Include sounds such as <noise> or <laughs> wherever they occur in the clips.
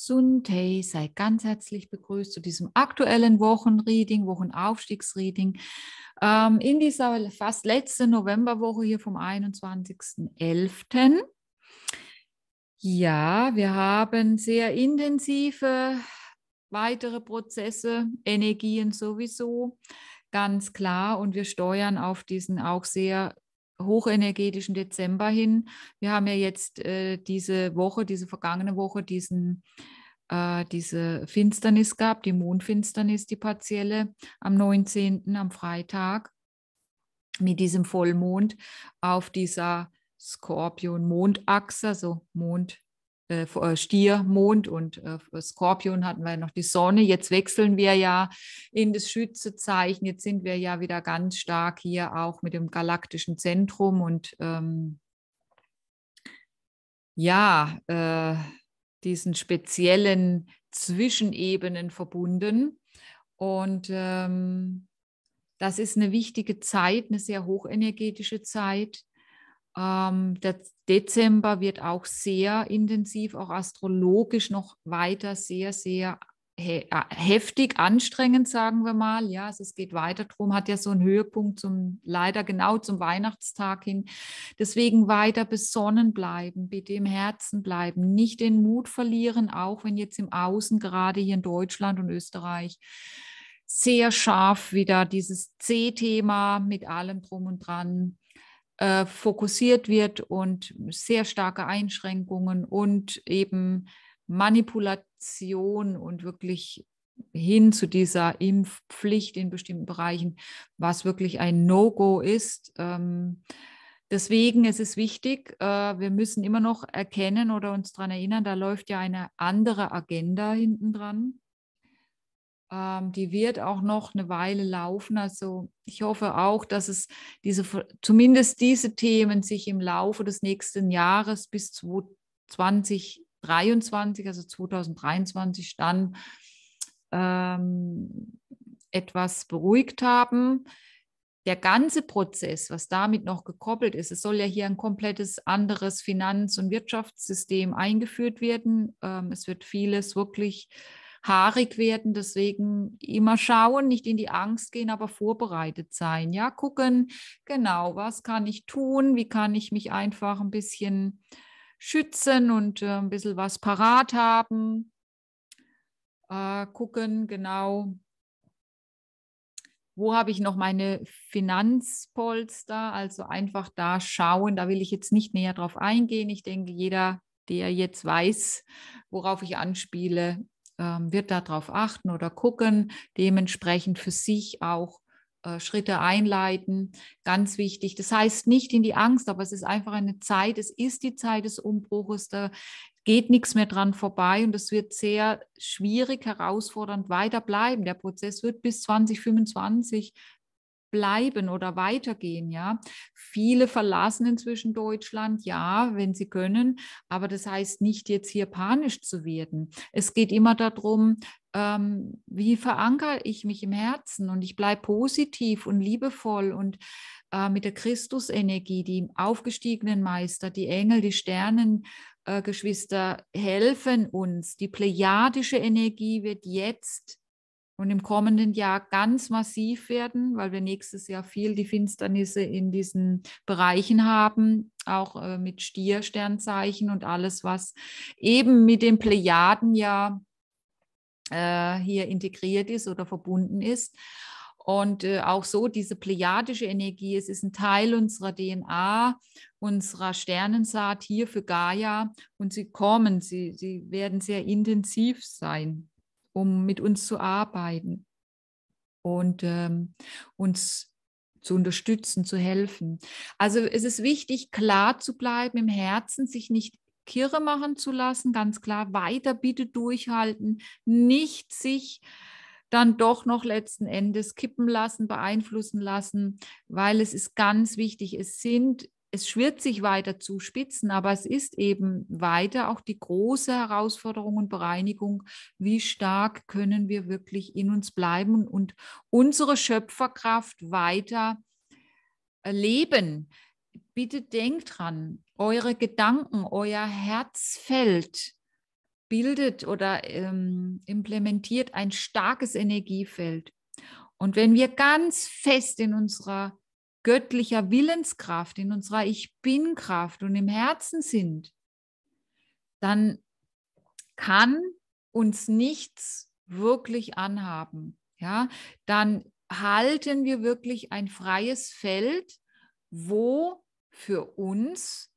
Sun Tae sei ganz herzlich begrüßt zu diesem aktuellen Wochenreading, Wochenaufstiegsreading. Ähm, in dieser fast letzten Novemberwoche hier vom 21.11. Ja, wir haben sehr intensive weitere Prozesse, Energien sowieso, ganz klar. Und wir steuern auf diesen auch sehr hochenergetischen Dezember hin. Wir haben ja jetzt äh, diese Woche, diese vergangene Woche, diesen, äh, diese Finsternis gehabt, die Mondfinsternis, die partielle, am 19. am Freitag mit diesem Vollmond auf dieser Skorpion-Mondachse, also Mond äh, äh, Stier, Mond und äh, Skorpion hatten wir noch die Sonne. Jetzt wechseln wir ja in das Schützezeichen. Jetzt sind wir ja wieder ganz stark hier auch mit dem galaktischen Zentrum und ähm, ja, äh, diesen speziellen Zwischenebenen verbunden. Und ähm, das ist eine wichtige Zeit, eine sehr hochenergetische Zeit. Ähm, der Dezember wird auch sehr intensiv, auch astrologisch noch weiter sehr, sehr äh, heftig, anstrengend, sagen wir mal. Ja, also es geht weiter drum, hat ja so einen Höhepunkt zum, leider genau zum Weihnachtstag hin. Deswegen weiter besonnen bleiben, bitte im Herzen bleiben, nicht den Mut verlieren, auch wenn jetzt im Außen, gerade hier in Deutschland und Österreich, sehr scharf wieder dieses C-Thema mit allem drum und dran äh, fokussiert wird und sehr starke Einschränkungen und eben Manipulation und wirklich hin zu dieser Impfpflicht in bestimmten Bereichen, was wirklich ein No-Go ist. Ähm, deswegen ist es wichtig, äh, wir müssen immer noch erkennen oder uns daran erinnern, da läuft ja eine andere Agenda hinten dran. Ähm, die wird auch noch eine Weile laufen. Also ich hoffe auch, dass es diese, zumindest diese Themen sich im Laufe des nächsten Jahres bis 2023, also 2023 dann ähm, etwas beruhigt haben der ganze Prozess, was damit noch gekoppelt ist, es soll ja hier ein komplettes anderes Finanz- und Wirtschaftssystem eingeführt werden. Ähm, es wird vieles wirklich haarig werden. Deswegen immer schauen, nicht in die Angst gehen, aber vorbereitet sein. Ja, gucken, genau, was kann ich tun? Wie kann ich mich einfach ein bisschen schützen und äh, ein bisschen was parat haben? Äh, gucken, genau, wo habe ich noch meine Finanzpolster? Also einfach da schauen, da will ich jetzt nicht näher drauf eingehen. Ich denke, jeder, der jetzt weiß, worauf ich anspiele, ähm, wird darauf achten oder gucken, dementsprechend für sich auch äh, Schritte einleiten. Ganz wichtig. Das heißt nicht in die Angst, aber es ist einfach eine Zeit, es ist die Zeit des Umbruches. Da geht nichts mehr dran vorbei und es wird sehr schwierig, herausfordernd weiterbleiben. Der Prozess wird bis 2025 bleiben oder weitergehen, ja. Viele verlassen inzwischen Deutschland, ja, wenn sie können, aber das heißt nicht jetzt hier panisch zu werden. Es geht immer darum, ähm, wie verankere ich mich im Herzen und ich bleibe positiv und liebevoll und äh, mit der Christusenergie, die aufgestiegenen Meister, die Engel, die Sternen, äh, Geschwister helfen uns. Die plejadische Energie wird jetzt und im kommenden Jahr ganz massiv werden, weil wir nächstes Jahr viel die Finsternisse in diesen Bereichen haben, auch äh, mit Stiersternzeichen und alles, was eben mit den Plejaden ja äh, hier integriert ist oder verbunden ist. Und äh, auch so diese plejadische Energie, es ist ein Teil unserer DNA, unserer Sternensaat hier für Gaia und sie kommen, sie, sie werden sehr intensiv sein um mit uns zu arbeiten und ähm, uns zu unterstützen, zu helfen. Also es ist wichtig, klar zu bleiben im Herzen, sich nicht kirre machen zu lassen, ganz klar, weiter bitte durchhalten, nicht sich dann doch noch letzten Endes kippen lassen, beeinflussen lassen, weil es ist ganz wichtig, es sind es schwirrt sich weiter zuspitzen, aber es ist eben weiter auch die große Herausforderung und Bereinigung, wie stark können wir wirklich in uns bleiben und unsere Schöpferkraft weiter äh, leben. Bitte denkt dran, eure Gedanken, euer Herzfeld bildet oder ähm, implementiert ein starkes Energiefeld. Und wenn wir ganz fest in unserer göttlicher Willenskraft, in unserer Ich Bin-Kraft und im Herzen sind, dann kann uns nichts wirklich anhaben. Ja, dann halten wir wirklich ein freies Feld, wo für uns,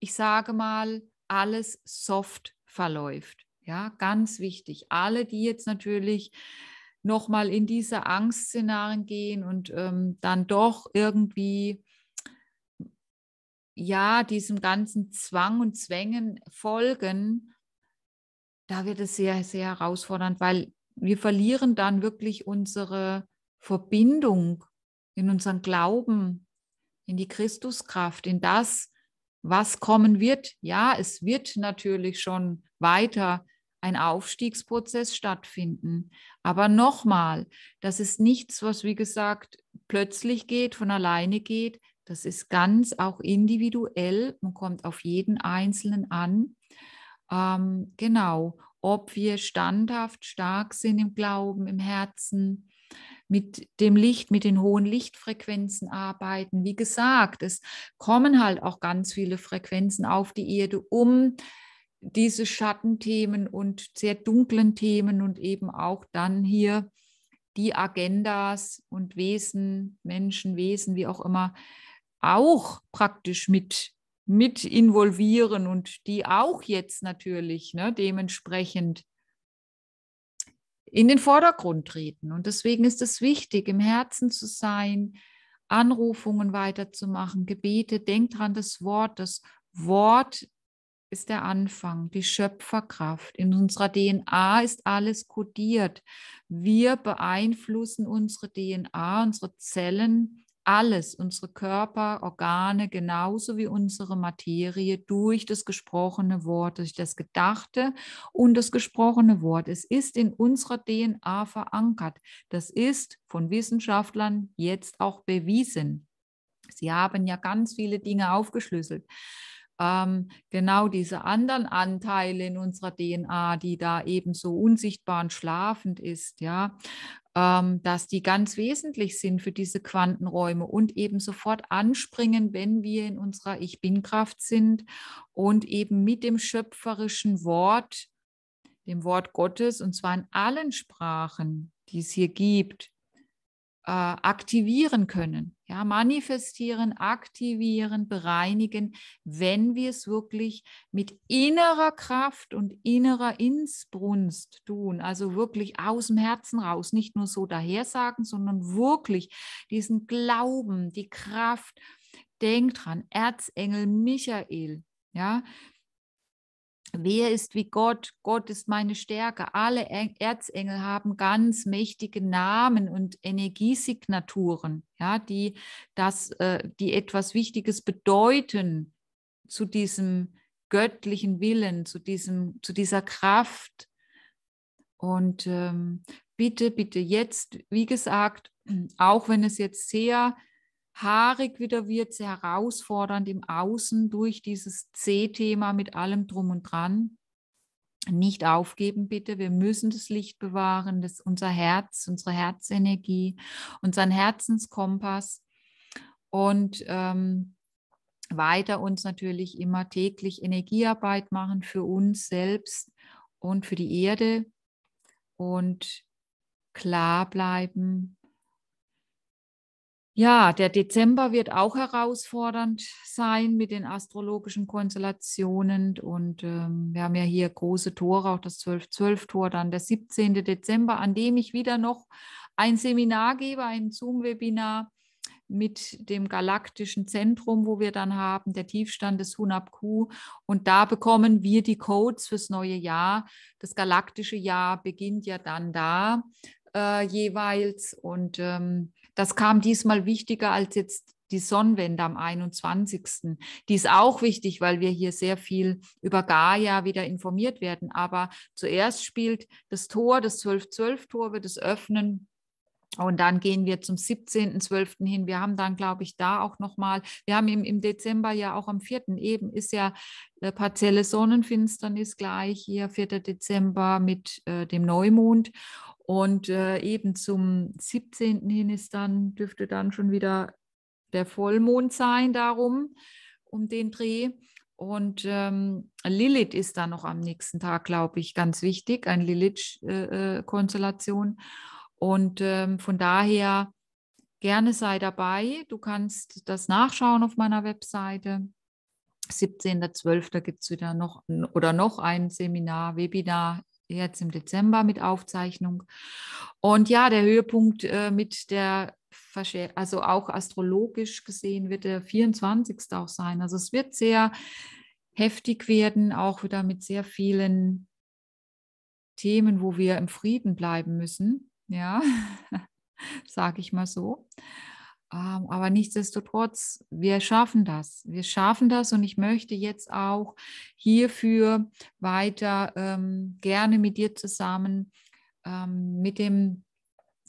ich sage mal, alles soft verläuft. Ja, ganz wichtig. Alle, die jetzt natürlich nochmal in diese Angstszenarien gehen und ähm, dann doch irgendwie ja diesem ganzen Zwang und Zwängen folgen, da wird es sehr, sehr herausfordernd, weil wir verlieren dann wirklich unsere Verbindung in unseren Glauben, in die Christuskraft, in das, was kommen wird. Ja, es wird natürlich schon weiter ein Aufstiegsprozess stattfinden. Aber nochmal, das ist nichts, was wie gesagt plötzlich geht, von alleine geht. Das ist ganz auch individuell. Man kommt auf jeden Einzelnen an. Ähm, genau, ob wir standhaft stark sind im Glauben, im Herzen, mit dem Licht, mit den hohen Lichtfrequenzen arbeiten. Wie gesagt, es kommen halt auch ganz viele Frequenzen auf die Erde, um diese Schattenthemen und sehr dunklen Themen und eben auch dann hier die Agendas und Wesen, Menschen, Wesen, wie auch immer, auch praktisch mit, mit involvieren und die auch jetzt natürlich ne, dementsprechend in den Vordergrund treten. Und deswegen ist es wichtig, im Herzen zu sein, Anrufungen weiterzumachen, Gebete, denkt dran, das Wort, das Wort ist der Anfang, die Schöpferkraft. In unserer DNA ist alles kodiert. Wir beeinflussen unsere DNA, unsere Zellen, alles, unsere Körper, Organe, genauso wie unsere Materie durch das gesprochene Wort, durch das Gedachte und das gesprochene Wort. Es ist in unserer DNA verankert. Das ist von Wissenschaftlern jetzt auch bewiesen. Sie haben ja ganz viele Dinge aufgeschlüsselt ähm, genau diese anderen Anteile in unserer DNA, die da eben so unsichtbar und schlafend ist, ja, ähm, dass die ganz wesentlich sind für diese Quantenräume und eben sofort anspringen, wenn wir in unserer Ich Bin-Kraft sind und eben mit dem schöpferischen Wort, dem Wort Gottes, und zwar in allen Sprachen, die es hier gibt, äh, aktivieren können. Ja, manifestieren, aktivieren, bereinigen, wenn wir es wirklich mit innerer Kraft und innerer Insbrunst tun. Also wirklich aus dem Herzen raus, nicht nur so dahersagen, sondern wirklich diesen Glauben, die Kraft. Denk dran, Erzengel Michael, ja, Wer ist wie Gott? Gott ist meine Stärke. Alle Erzengel haben ganz mächtige Namen und Energiesignaturen, ja, die das, äh, die etwas Wichtiges bedeuten zu diesem göttlichen Willen, zu diesem, zu dieser Kraft. Und ähm, bitte, bitte jetzt, wie gesagt, auch wenn es jetzt sehr haarig wieder wird, sehr herausfordernd im Außen durch dieses C-Thema mit allem drum und dran. Nicht aufgeben, bitte. Wir müssen das Licht bewahren, das unser Herz, unsere Herzenergie, unseren Herzenskompass und ähm, weiter uns natürlich immer täglich Energiearbeit machen für uns selbst und für die Erde und klar bleiben, ja, der Dezember wird auch herausfordernd sein mit den astrologischen Konstellationen. Und ähm, wir haben ja hier große Tore, auch das 12-12-Tor, dann der 17. Dezember, an dem ich wieder noch ein Seminar gebe, ein Zoom-Webinar mit dem galaktischen Zentrum, wo wir dann haben, der Tiefstand des Hunabku. Und da bekommen wir die Codes fürs neue Jahr. Das galaktische Jahr beginnt ja dann da äh, jeweils. Und ähm, das kam diesmal wichtiger als jetzt die Sonnenwende am 21. Die ist auch wichtig, weil wir hier sehr viel über Gaia wieder informiert werden. Aber zuerst spielt das Tor, das 12-12-Tor wird es öffnen. Und dann gehen wir zum 17.12. hin. Wir haben dann, glaube ich, da auch nochmal, wir haben im, im Dezember ja auch am 4. eben ist ja äh, partielle Sonnenfinsternis gleich hier, 4. Dezember mit äh, dem Neumond. Und äh, eben zum 17. hin ist dann, dürfte dann schon wieder der Vollmond sein, darum, um den Dreh. Und ähm, Lilith ist dann noch am nächsten Tag, glaube ich, ganz wichtig, eine Lilith-Konstellation. Äh, äh, und ähm, von daher gerne sei dabei. Du kannst das nachschauen auf meiner Webseite. 17.12. gibt es wieder noch oder noch ein Seminar, Webinar jetzt im Dezember mit Aufzeichnung. Und ja, der Höhepunkt äh, mit der, Verschär also auch astrologisch gesehen, wird der 24. auch sein. Also es wird sehr heftig werden, auch wieder mit sehr vielen Themen, wo wir im Frieden bleiben müssen. Ja, <laughs> sage ich mal so. Ähm, aber nichtsdestotrotz, wir schaffen das. Wir schaffen das und ich möchte jetzt auch hierfür weiter ähm, gerne mit dir zusammen ähm, mit dem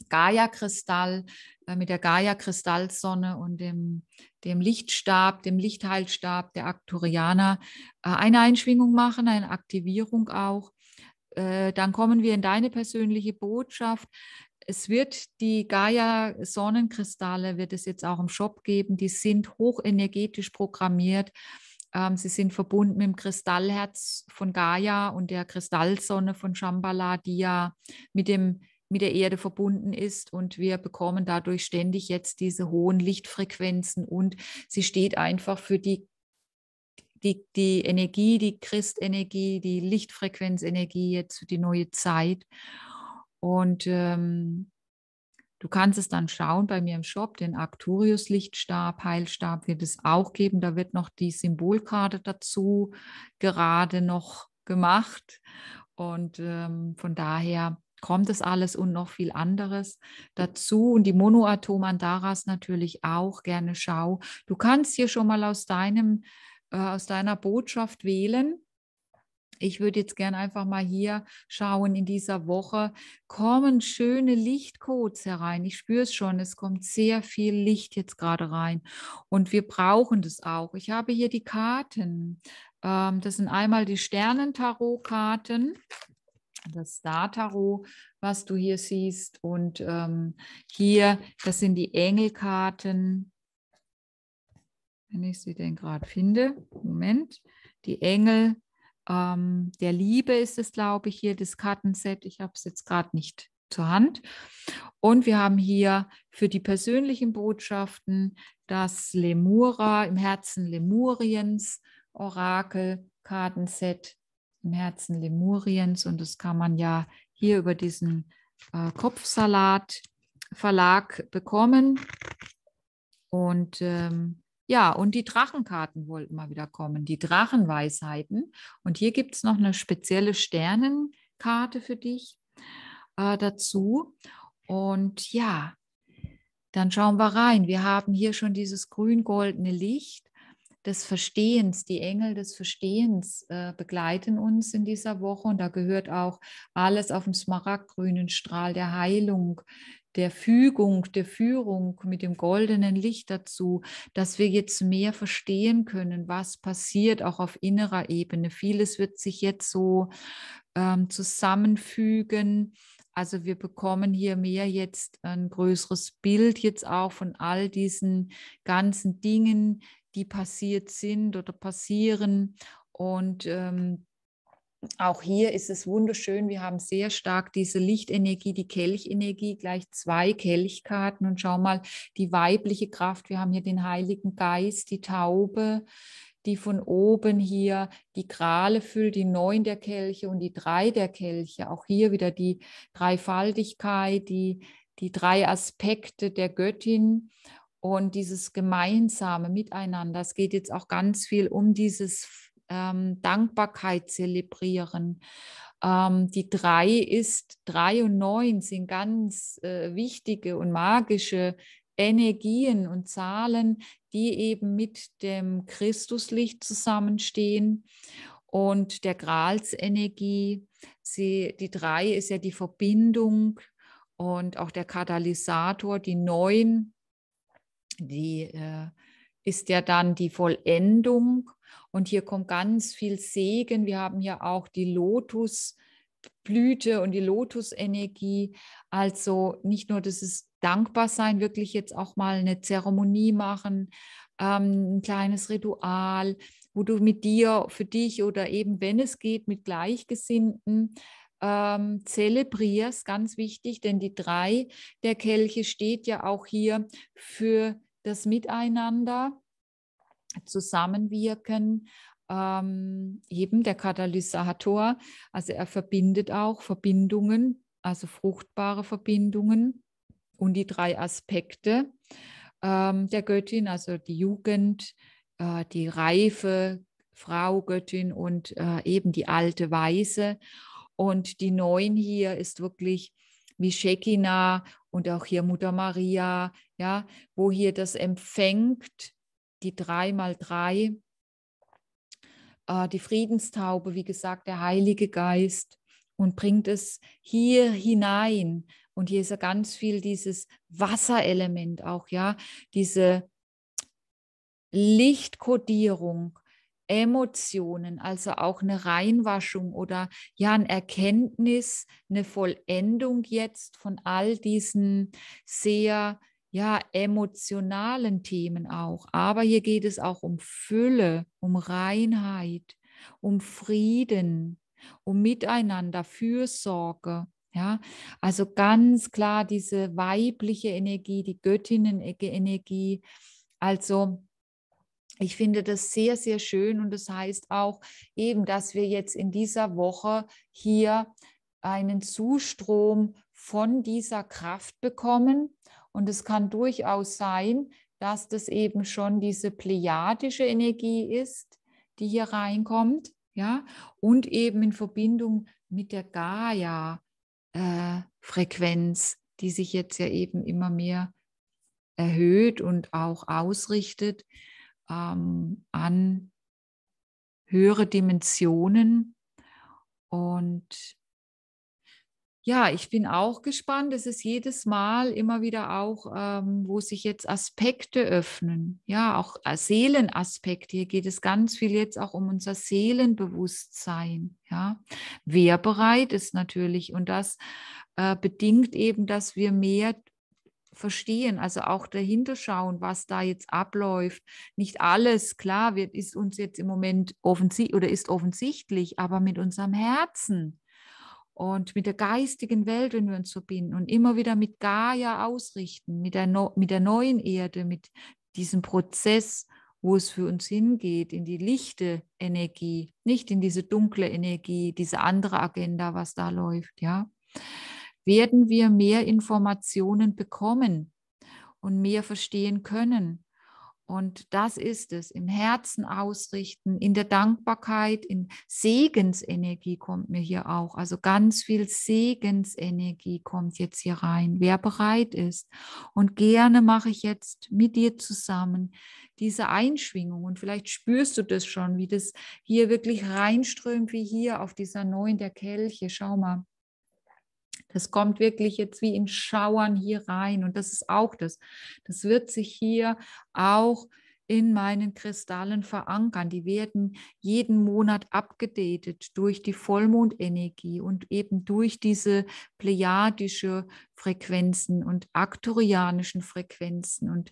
Gaia-Kristall, äh, mit der Gaia-Kristallsonne und dem, dem Lichtstab, dem Lichtheilstab der Aktorianer äh, eine Einschwingung machen, eine Aktivierung auch. Äh, dann kommen wir in deine persönliche Botschaft es wird die Gaia Sonnenkristalle, wird es jetzt auch im Shop geben. Die sind hochenergetisch programmiert. Ähm, sie sind verbunden mit dem Kristallherz von Gaia und der Kristallsonne von Shambhala, die ja mit, dem, mit der Erde verbunden ist. Und wir bekommen dadurch ständig jetzt diese hohen Lichtfrequenzen und sie steht einfach für die die, die Energie, die Christenergie, die Lichtfrequenzenergie jetzt für die neue Zeit. Und ähm, du kannst es dann schauen bei mir im Shop, den Arcturius Lichtstab, Heilstab wird es auch geben. Da wird noch die Symbolkarte dazu gerade noch gemacht. Und ähm, von daher kommt es alles und noch viel anderes dazu. Und die Monoatom-Andaras natürlich auch gerne schau. Du kannst hier schon mal aus deinem, äh, aus deiner Botschaft wählen ich würde jetzt gerne einfach mal hier schauen in dieser Woche, kommen schöne Lichtcodes herein. Ich spüre es schon, es kommt sehr viel Licht jetzt gerade rein und wir brauchen das auch. Ich habe hier die Karten. Ähm, das sind einmal die Sternentarot-Karten, das Star-Tarot, was du hier siehst. Und ähm, hier, das sind die Engelkarten. Wenn ich sie denn gerade finde. Moment. Die Engel, ähm, der Liebe ist es, glaube ich, hier das Kartenset. Ich habe es jetzt gerade nicht zur Hand. Und wir haben hier für die persönlichen Botschaften das Lemura im Herzen Lemuriens Orakel Kartenset im Herzen Lemuriens und das kann man ja hier über diesen äh, Kopfsalat Verlag bekommen und ähm, ja, und die Drachenkarten wollten mal wieder kommen, die Drachenweisheiten. Und hier gibt es noch eine spezielle Sternenkarte für dich äh, dazu. Und ja, dann schauen wir rein. Wir haben hier schon dieses grün-goldene Licht des Verstehens, die Engel des Verstehens äh, begleiten uns in dieser Woche und da gehört auch alles auf dem smaragdgrünen Strahl der Heilung, der Fügung, der Führung mit dem goldenen Licht dazu, dass wir jetzt mehr verstehen können, was passiert auch auf innerer Ebene. Vieles wird sich jetzt so ähm, zusammenfügen. Also wir bekommen hier mehr jetzt ein größeres Bild jetzt auch von all diesen ganzen Dingen, die passiert sind oder passieren und ähm, auch hier ist es wunderschön. Wir haben sehr stark diese Lichtenergie, die Kelchenergie, gleich zwei Kelchkarten. Und schau mal, die weibliche Kraft. Wir haben hier den Heiligen Geist, die Taube, die von oben hier die Krale füllt, die neun der Kelche und die drei der Kelche. Auch hier wieder die Dreifaltigkeit, die, die drei Aspekte der Göttin und dieses gemeinsame Miteinander. Es geht jetzt auch ganz viel um dieses ähm, Dankbarkeit zelebrieren. Ähm, die drei ist, drei und neun sind ganz äh, wichtige und magische Energien und Zahlen, die eben mit dem Christuslicht zusammenstehen und der Gralsenergie. Sie, die drei ist ja die Verbindung und auch der Katalysator, die neun, die äh, ist ja dann die Vollendung und hier kommt ganz viel Segen. Wir haben hier auch die Lotusblüte und die Lotusenergie. Also nicht nur, dass es dankbar sein, wirklich jetzt auch mal eine Zeremonie machen, ähm, ein kleines Ritual, wo du mit dir, für dich oder eben, wenn es geht, mit Gleichgesinnten ähm, zelebrierst, ganz wichtig, denn die drei der Kelche steht ja auch hier für das Miteinander zusammenwirken. Ähm, eben der Katalysator, also er verbindet auch Verbindungen, also fruchtbare Verbindungen und die drei Aspekte ähm, der Göttin, also die Jugend, äh, die reife Frau Göttin und äh, eben die alte Weise. Und die neuen hier ist wirklich wie Shekinah und auch hier Mutter Maria, ja, wo hier das empfängt, die 3x3, äh, die Friedenstaube, wie gesagt, der Heilige Geist und bringt es hier hinein. Und hier ist ja ganz viel dieses Wasserelement auch, ja, diese Lichtkodierung, Emotionen, also auch eine Reinwaschung oder ja, ein Erkenntnis, eine Vollendung jetzt von all diesen sehr ja, emotionalen Themen auch. Aber hier geht es auch um Fülle, um Reinheit, um Frieden, um Miteinander, Fürsorge. Ja, also ganz klar diese weibliche Energie, die Göttinnen-Energie. Also ich finde das sehr, sehr schön und das heißt auch eben, dass wir jetzt in dieser Woche hier einen Zustrom von dieser Kraft bekommen, und es kann durchaus sein, dass das eben schon diese pleiadische Energie ist, die hier reinkommt, ja, und eben in Verbindung mit der Gaia-Frequenz, äh, die sich jetzt ja eben immer mehr erhöht und auch ausrichtet ähm, an höhere Dimensionen. Und ja, ich bin auch gespannt. Es ist jedes Mal immer wieder auch, ähm, wo sich jetzt Aspekte öffnen. Ja, auch äh, Seelenaspekte. Hier geht es ganz viel jetzt auch um unser Seelenbewusstsein. Ja, wer bereit ist natürlich. Und das äh, bedingt eben, dass wir mehr verstehen, also auch dahinter schauen, was da jetzt abläuft. Nicht alles, klar, wird, ist uns jetzt im Moment offensichtlich oder ist offensichtlich, aber mit unserem Herzen und mit der geistigen Welt, wenn wir uns verbinden und immer wieder mit Gaia ausrichten, mit der, mit der neuen Erde, mit diesem Prozess, wo es für uns hingeht, in die lichte Energie, nicht in diese dunkle Energie, diese andere Agenda, was da läuft, ja, werden wir mehr Informationen bekommen und mehr verstehen können. Und das ist es, im Herzen ausrichten, in der Dankbarkeit, in Segensenergie kommt mir hier auch. Also ganz viel Segensenergie kommt jetzt hier rein, wer bereit ist. Und gerne mache ich jetzt mit dir zusammen diese Einschwingung. Und vielleicht spürst du das schon, wie das hier wirklich reinströmt, wie hier auf dieser neuen der Kelche. Schau mal. Das kommt wirklich jetzt wie in Schauern hier rein. Und das ist auch das. Das wird sich hier auch in meinen Kristallen verankern. Die werden jeden Monat abgedatet durch die Vollmondenergie und eben durch diese plejadische Frequenzen und aktorianischen Frequenzen und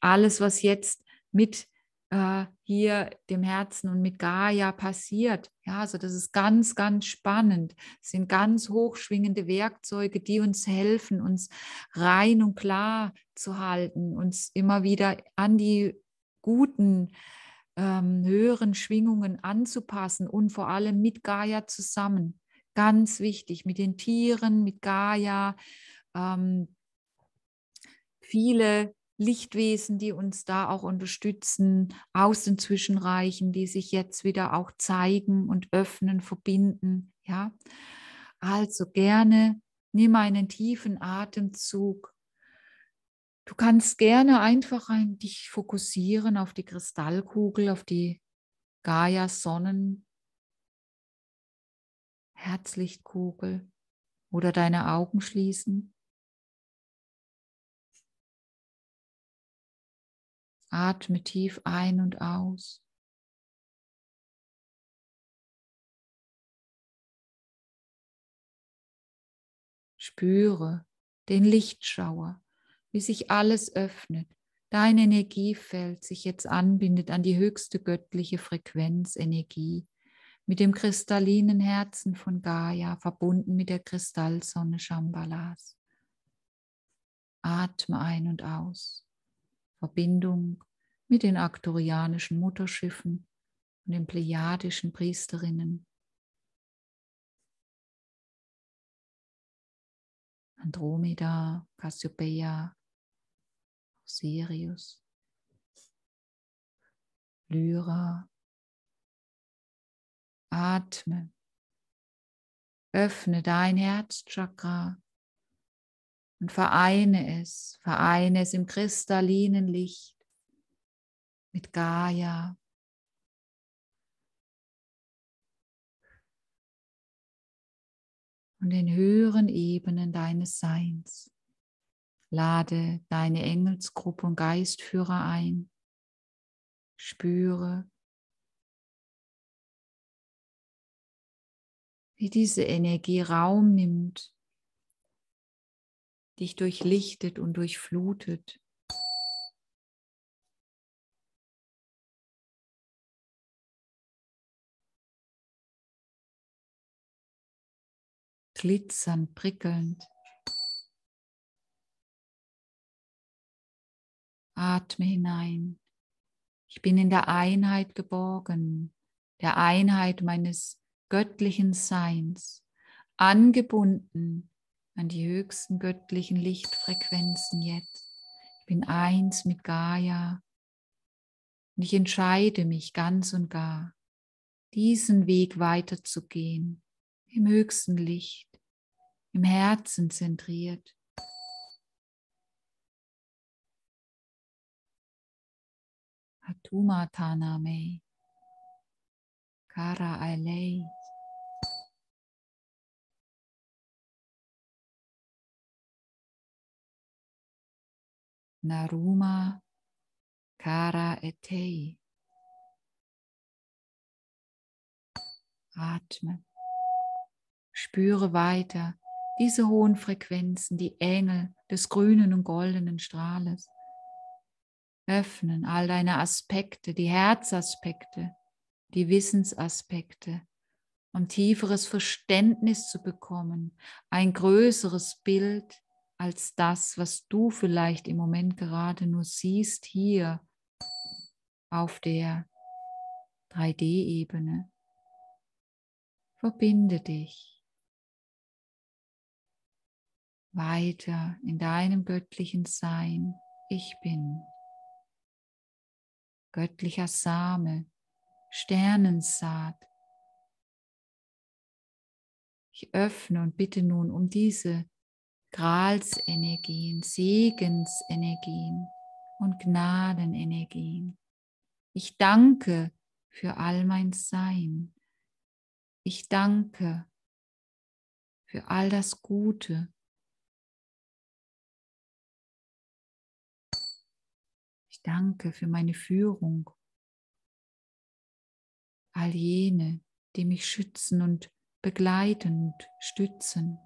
alles, was jetzt mit äh, hier dem Herzen und mit Gaia passiert. Ja, also das ist ganz, ganz spannend. Es sind ganz hochschwingende Werkzeuge, die uns helfen, uns rein und klar zu halten, uns immer wieder an die guten ähm, höheren Schwingungen anzupassen und vor allem mit Gaia zusammen. Ganz wichtig, mit den Tieren, mit Gaia. Ähm, viele Lichtwesen, die uns da auch unterstützen, aus den Zwischenreichen, die sich jetzt wieder auch zeigen und öffnen, verbinden. Ja, also gerne nimm einen tiefen Atemzug. Du kannst gerne einfach ein, dich fokussieren auf die Kristallkugel, auf die Gaia-Sonnen, Herzlichtkugel oder deine Augen schließen. Atme tief ein und aus. Spüre den Lichtschauer, wie sich alles öffnet, dein Energiefeld sich jetzt anbindet an die höchste göttliche Frequenzenergie, mit dem kristallinen Herzen von Gaia verbunden mit der Kristallsonne Shambhalas. Atme ein und aus. Verbindung mit den aktorianischen Mutterschiffen und den plejadischen Priesterinnen. Andromeda, Cassiopeia, Sirius, Lyra. Atme. Öffne dein Herzchakra und vereine es, vereine es im kristallinen Licht mit Gaia. Und den höheren Ebenen deines Seins. Lade deine Engelsgruppe und Geistführer ein. Spüre, wie diese Energie Raum nimmt dich durchlichtet und durchflutet. Glitzernd, prickelnd. Atme hinein. Ich bin in der Einheit geborgen, der Einheit meines göttlichen Seins, angebunden an die höchsten göttlichen Lichtfrequenzen jetzt. Ich bin eins mit Gaia und ich entscheide mich ganz und gar, diesen Weg weiterzugehen, im höchsten Licht, im Herzen zentriert. Hatuma Taname, Kara Alei. Naruma Kara Etei. Atme. Spüre weiter diese hohen Frequenzen, die Engel des grünen und goldenen Strahles. Öffnen all deine Aspekte, die Herzaspekte, die Wissensaspekte, um tieferes Verständnis zu bekommen, ein größeres Bild als das, was du vielleicht im Moment gerade nur siehst hier auf der 3D-Ebene. Verbinde dich weiter in deinem göttlichen Sein. Ich bin göttlicher Same, Sternensaat. Ich öffne und bitte nun um diese Gralsenergien, Segensenergien und Gnadenenergien. Ich danke für all mein Sein. Ich danke für all das Gute. Ich danke für meine Führung. All jene, die mich schützen und begleiten und stützen.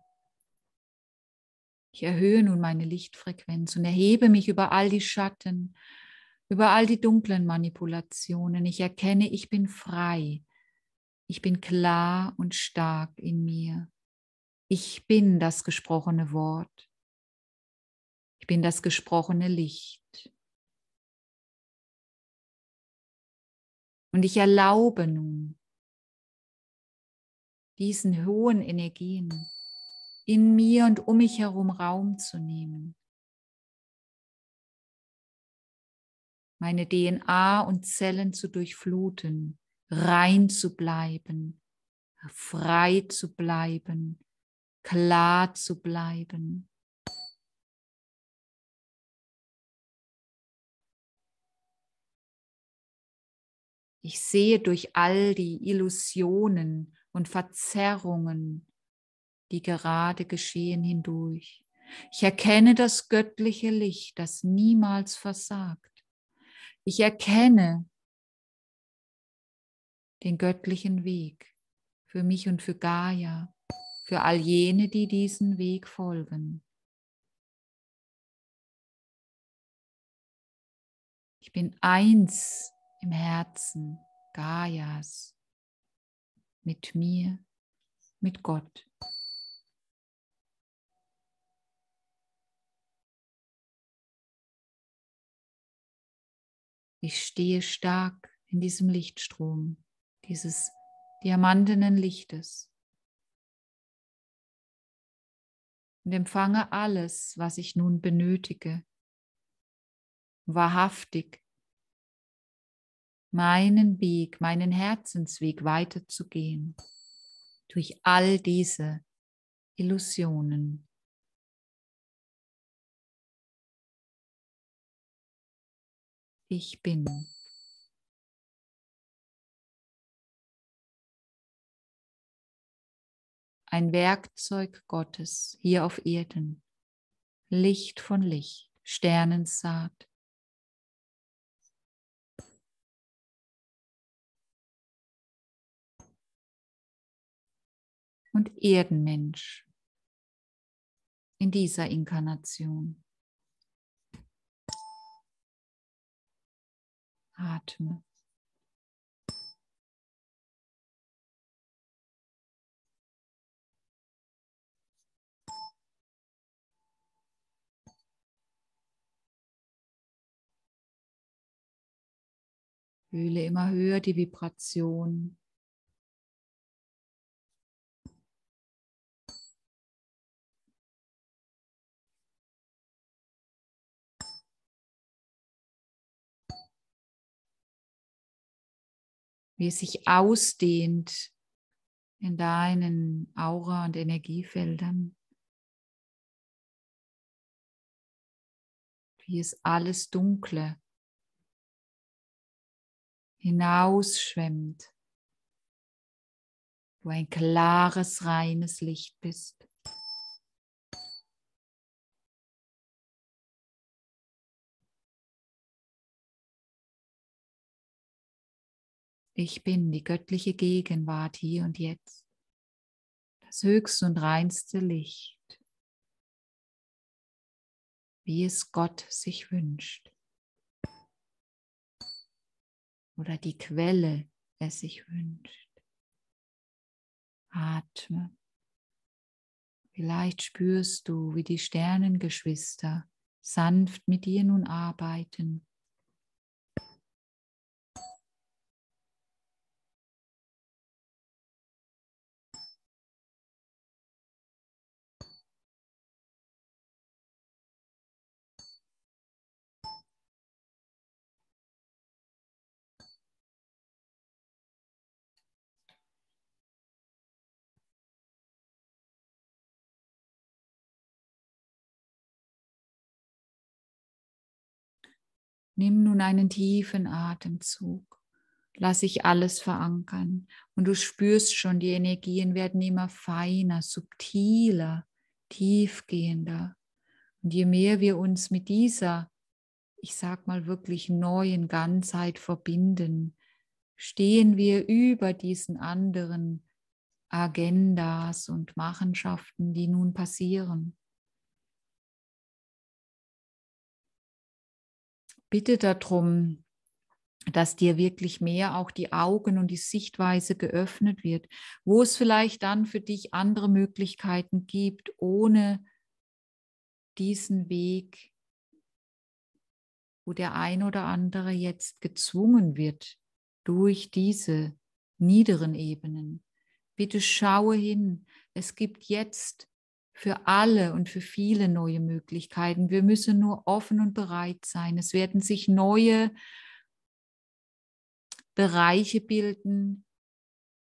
Ich erhöhe nun meine Lichtfrequenz und erhebe mich über all die Schatten, über all die dunklen Manipulationen. Ich erkenne, ich bin frei. Ich bin klar und stark in mir. Ich bin das gesprochene Wort. Ich bin das gesprochene Licht. Und ich erlaube nun diesen hohen Energien, in mir und um mich herum Raum zu nehmen. Meine DNA und Zellen zu durchfluten, rein zu bleiben, frei zu bleiben, klar zu bleiben. Ich sehe durch all die Illusionen und Verzerrungen die gerade geschehen hindurch. Ich erkenne das göttliche Licht, das niemals versagt. Ich erkenne den göttlichen Weg für mich und für Gaia, für all jene, die diesen Weg folgen. Ich bin eins im Herzen Gaias, mit mir, mit Gott. Ich stehe stark in diesem Lichtstrom, dieses diamantenen Lichtes. Und empfange alles, was ich nun benötige, wahrhaftig meinen Weg, meinen Herzensweg weiterzugehen durch all diese Illusionen. ich bin. Ein Werkzeug Gottes hier auf Erden, Licht von Licht, Sternensaat. Und Erdenmensch in dieser Inkarnation. Atme. Fühle immer höher die Vibration wie es sich ausdehnt in deinen Aura- und Energiefeldern. Wie es alles Dunkle hinausschwemmt, wo ein klares, reines Licht bist. Ich bin die göttliche Gegenwart hier und jetzt, das höchste und reinste Licht, wie es Gott sich wünscht oder die Quelle es sich wünscht. Atme. Vielleicht spürst du, wie die Sternengeschwister sanft mit dir nun arbeiten Nimm nun einen tiefen Atemzug. Lass dich alles verankern. Und du spürst schon, die Energien werden immer feiner, subtiler, tiefgehender. Und je mehr wir uns mit dieser, ich sag mal wirklich neuen Ganzheit verbinden, stehen wir über diesen anderen Agendas und Machenschaften, die nun passieren. bitte darum, dass dir wirklich mehr auch die Augen und die Sichtweise geöffnet wird, wo es vielleicht dann für dich andere Möglichkeiten gibt, ohne diesen Weg, wo der ein oder andere jetzt gezwungen wird durch diese niederen Ebenen. Bitte schaue hin, es gibt jetzt für alle und für viele neue Möglichkeiten. Wir müssen nur offen und bereit sein. Es werden sich neue Bereiche bilden,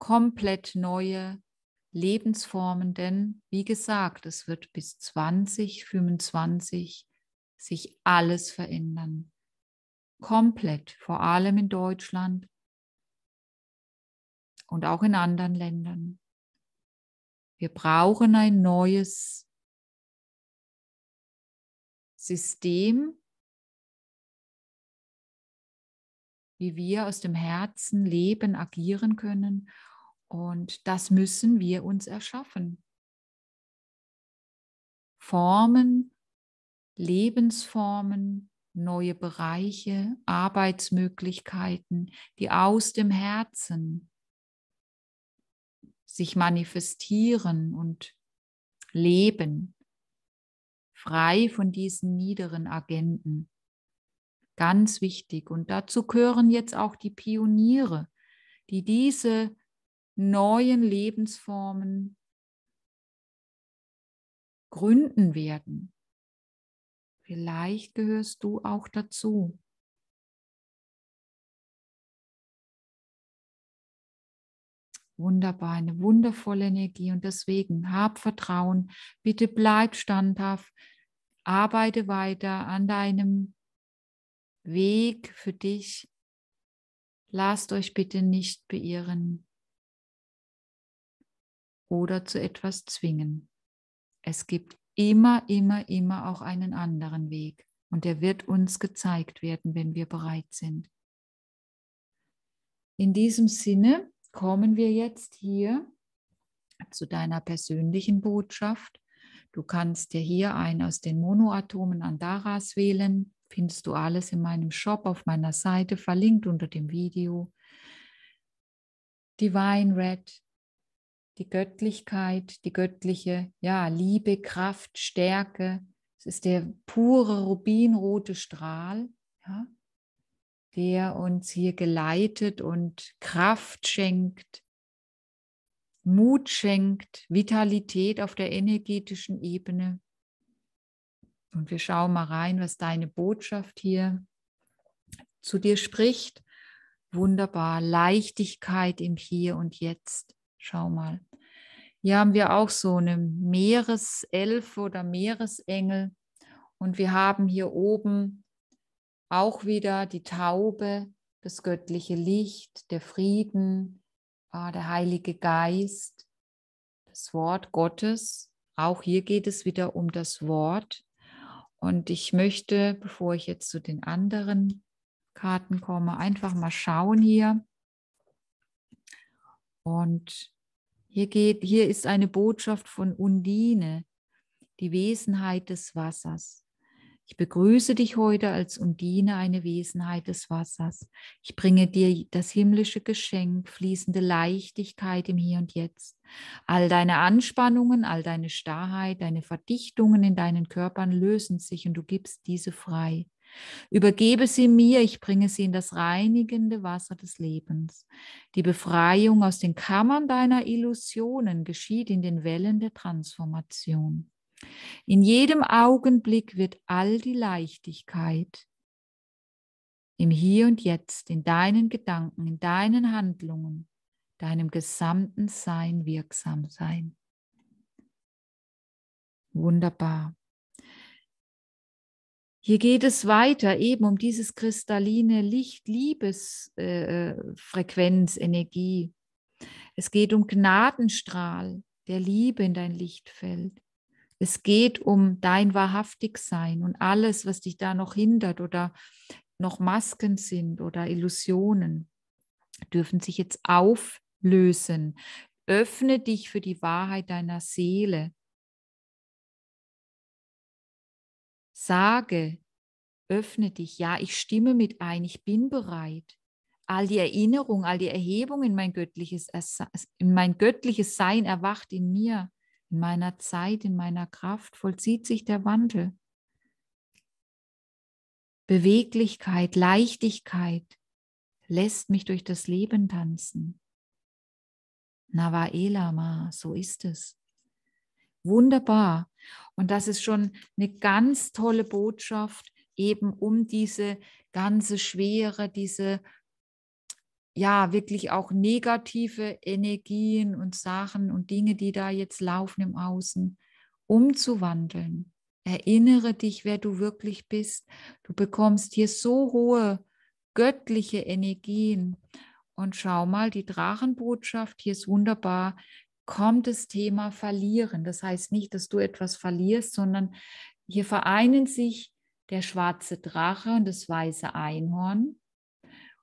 komplett neue Lebensformen, denn wie gesagt, es wird bis 2025 sich alles verändern. Komplett, vor allem in Deutschland und auch in anderen Ländern. Wir brauchen ein neues System, wie wir aus dem Herzen leben, agieren können. Und das müssen wir uns erschaffen. Formen, Lebensformen, neue Bereiche, Arbeitsmöglichkeiten, die aus dem Herzen sich manifestieren und leben, frei von diesen niederen Agenten. Ganz wichtig. Und dazu gehören jetzt auch die Pioniere, die diese neuen Lebensformen gründen werden. Vielleicht gehörst du auch dazu. Wunderbar, eine wundervolle Energie. Und deswegen hab Vertrauen, bitte bleib standhaft, arbeite weiter an deinem Weg für dich. Lasst euch bitte nicht beirren oder zu etwas zwingen. Es gibt immer, immer, immer auch einen anderen Weg und der wird uns gezeigt werden, wenn wir bereit sind. In diesem Sinne kommen wir jetzt hier zu deiner persönlichen Botschaft. Du kannst dir hier einen aus den Monoatomen Andaras wählen. Findest du alles in meinem Shop auf meiner Seite, verlinkt unter dem Video. Divine Red, die Göttlichkeit, die göttliche ja, Liebe, Kraft, Stärke. Es ist der pure rubinrote Strahl. Ja der uns hier geleitet und Kraft schenkt, Mut schenkt, Vitalität auf der energetischen Ebene. Und wir schauen mal rein, was deine Botschaft hier zu dir spricht. Wunderbar, Leichtigkeit im Hier und Jetzt. Schau mal. Hier haben wir auch so eine Meereselfe oder Meeresengel. Und wir haben hier oben auch wieder die Taube, das göttliche Licht, der Frieden, ah, der Heilige Geist, das Wort Gottes. Auch hier geht es wieder um das Wort. Und ich möchte, bevor ich jetzt zu den anderen Karten komme, einfach mal schauen hier. Und hier, geht, hier ist eine Botschaft von Undine, die Wesenheit des Wassers. Ich begrüße dich heute als Undine, eine Wesenheit des Wassers. Ich bringe dir das himmlische Geschenk, fließende Leichtigkeit im Hier und Jetzt. All deine Anspannungen, all deine Starrheit, deine Verdichtungen in deinen Körpern lösen sich und du gibst diese frei. Übergebe sie mir, ich bringe sie in das reinigende Wasser des Lebens. Die Befreiung aus den Kammern deiner Illusionen geschieht in den Wellen der Transformation. In jedem Augenblick wird all die Leichtigkeit im Hier und Jetzt, in deinen Gedanken, in deinen Handlungen, deinem gesamten Sein wirksam sein. Wunderbar. Hier geht es weiter eben um dieses kristalline Licht, Liebesfrequenz, äh, Energie. Es geht um Gnadenstrahl, der Liebe in dein Licht fällt. Es geht um dein Wahrhaftigsein und alles, was dich da noch hindert oder noch Masken sind oder Illusionen, dürfen sich jetzt auflösen. Öffne dich für die Wahrheit deiner Seele. Sage, öffne dich. Ja, ich stimme mit ein, ich bin bereit. All die Erinnerung, all die Erhebung in mein göttliches, in mein göttliches Sein erwacht in mir in meiner Zeit, in meiner Kraft vollzieht sich der Wandel. Beweglichkeit, Leichtigkeit lässt mich durch das Leben tanzen. Nava Elama, so ist es. Wunderbar. Und das ist schon eine ganz tolle Botschaft, eben um diese ganze Schwere, diese ja wirklich auch negative Energien und Sachen und Dinge, die da jetzt laufen im Außen, umzuwandeln. Erinnere dich, wer du wirklich bist. Du bekommst hier so hohe göttliche Energien. Und schau mal, die Drachenbotschaft, hier ist wunderbar, kommt das Thema Verlieren. Das heißt nicht, dass du etwas verlierst, sondern hier vereinen sich der schwarze Drache und das weiße Einhorn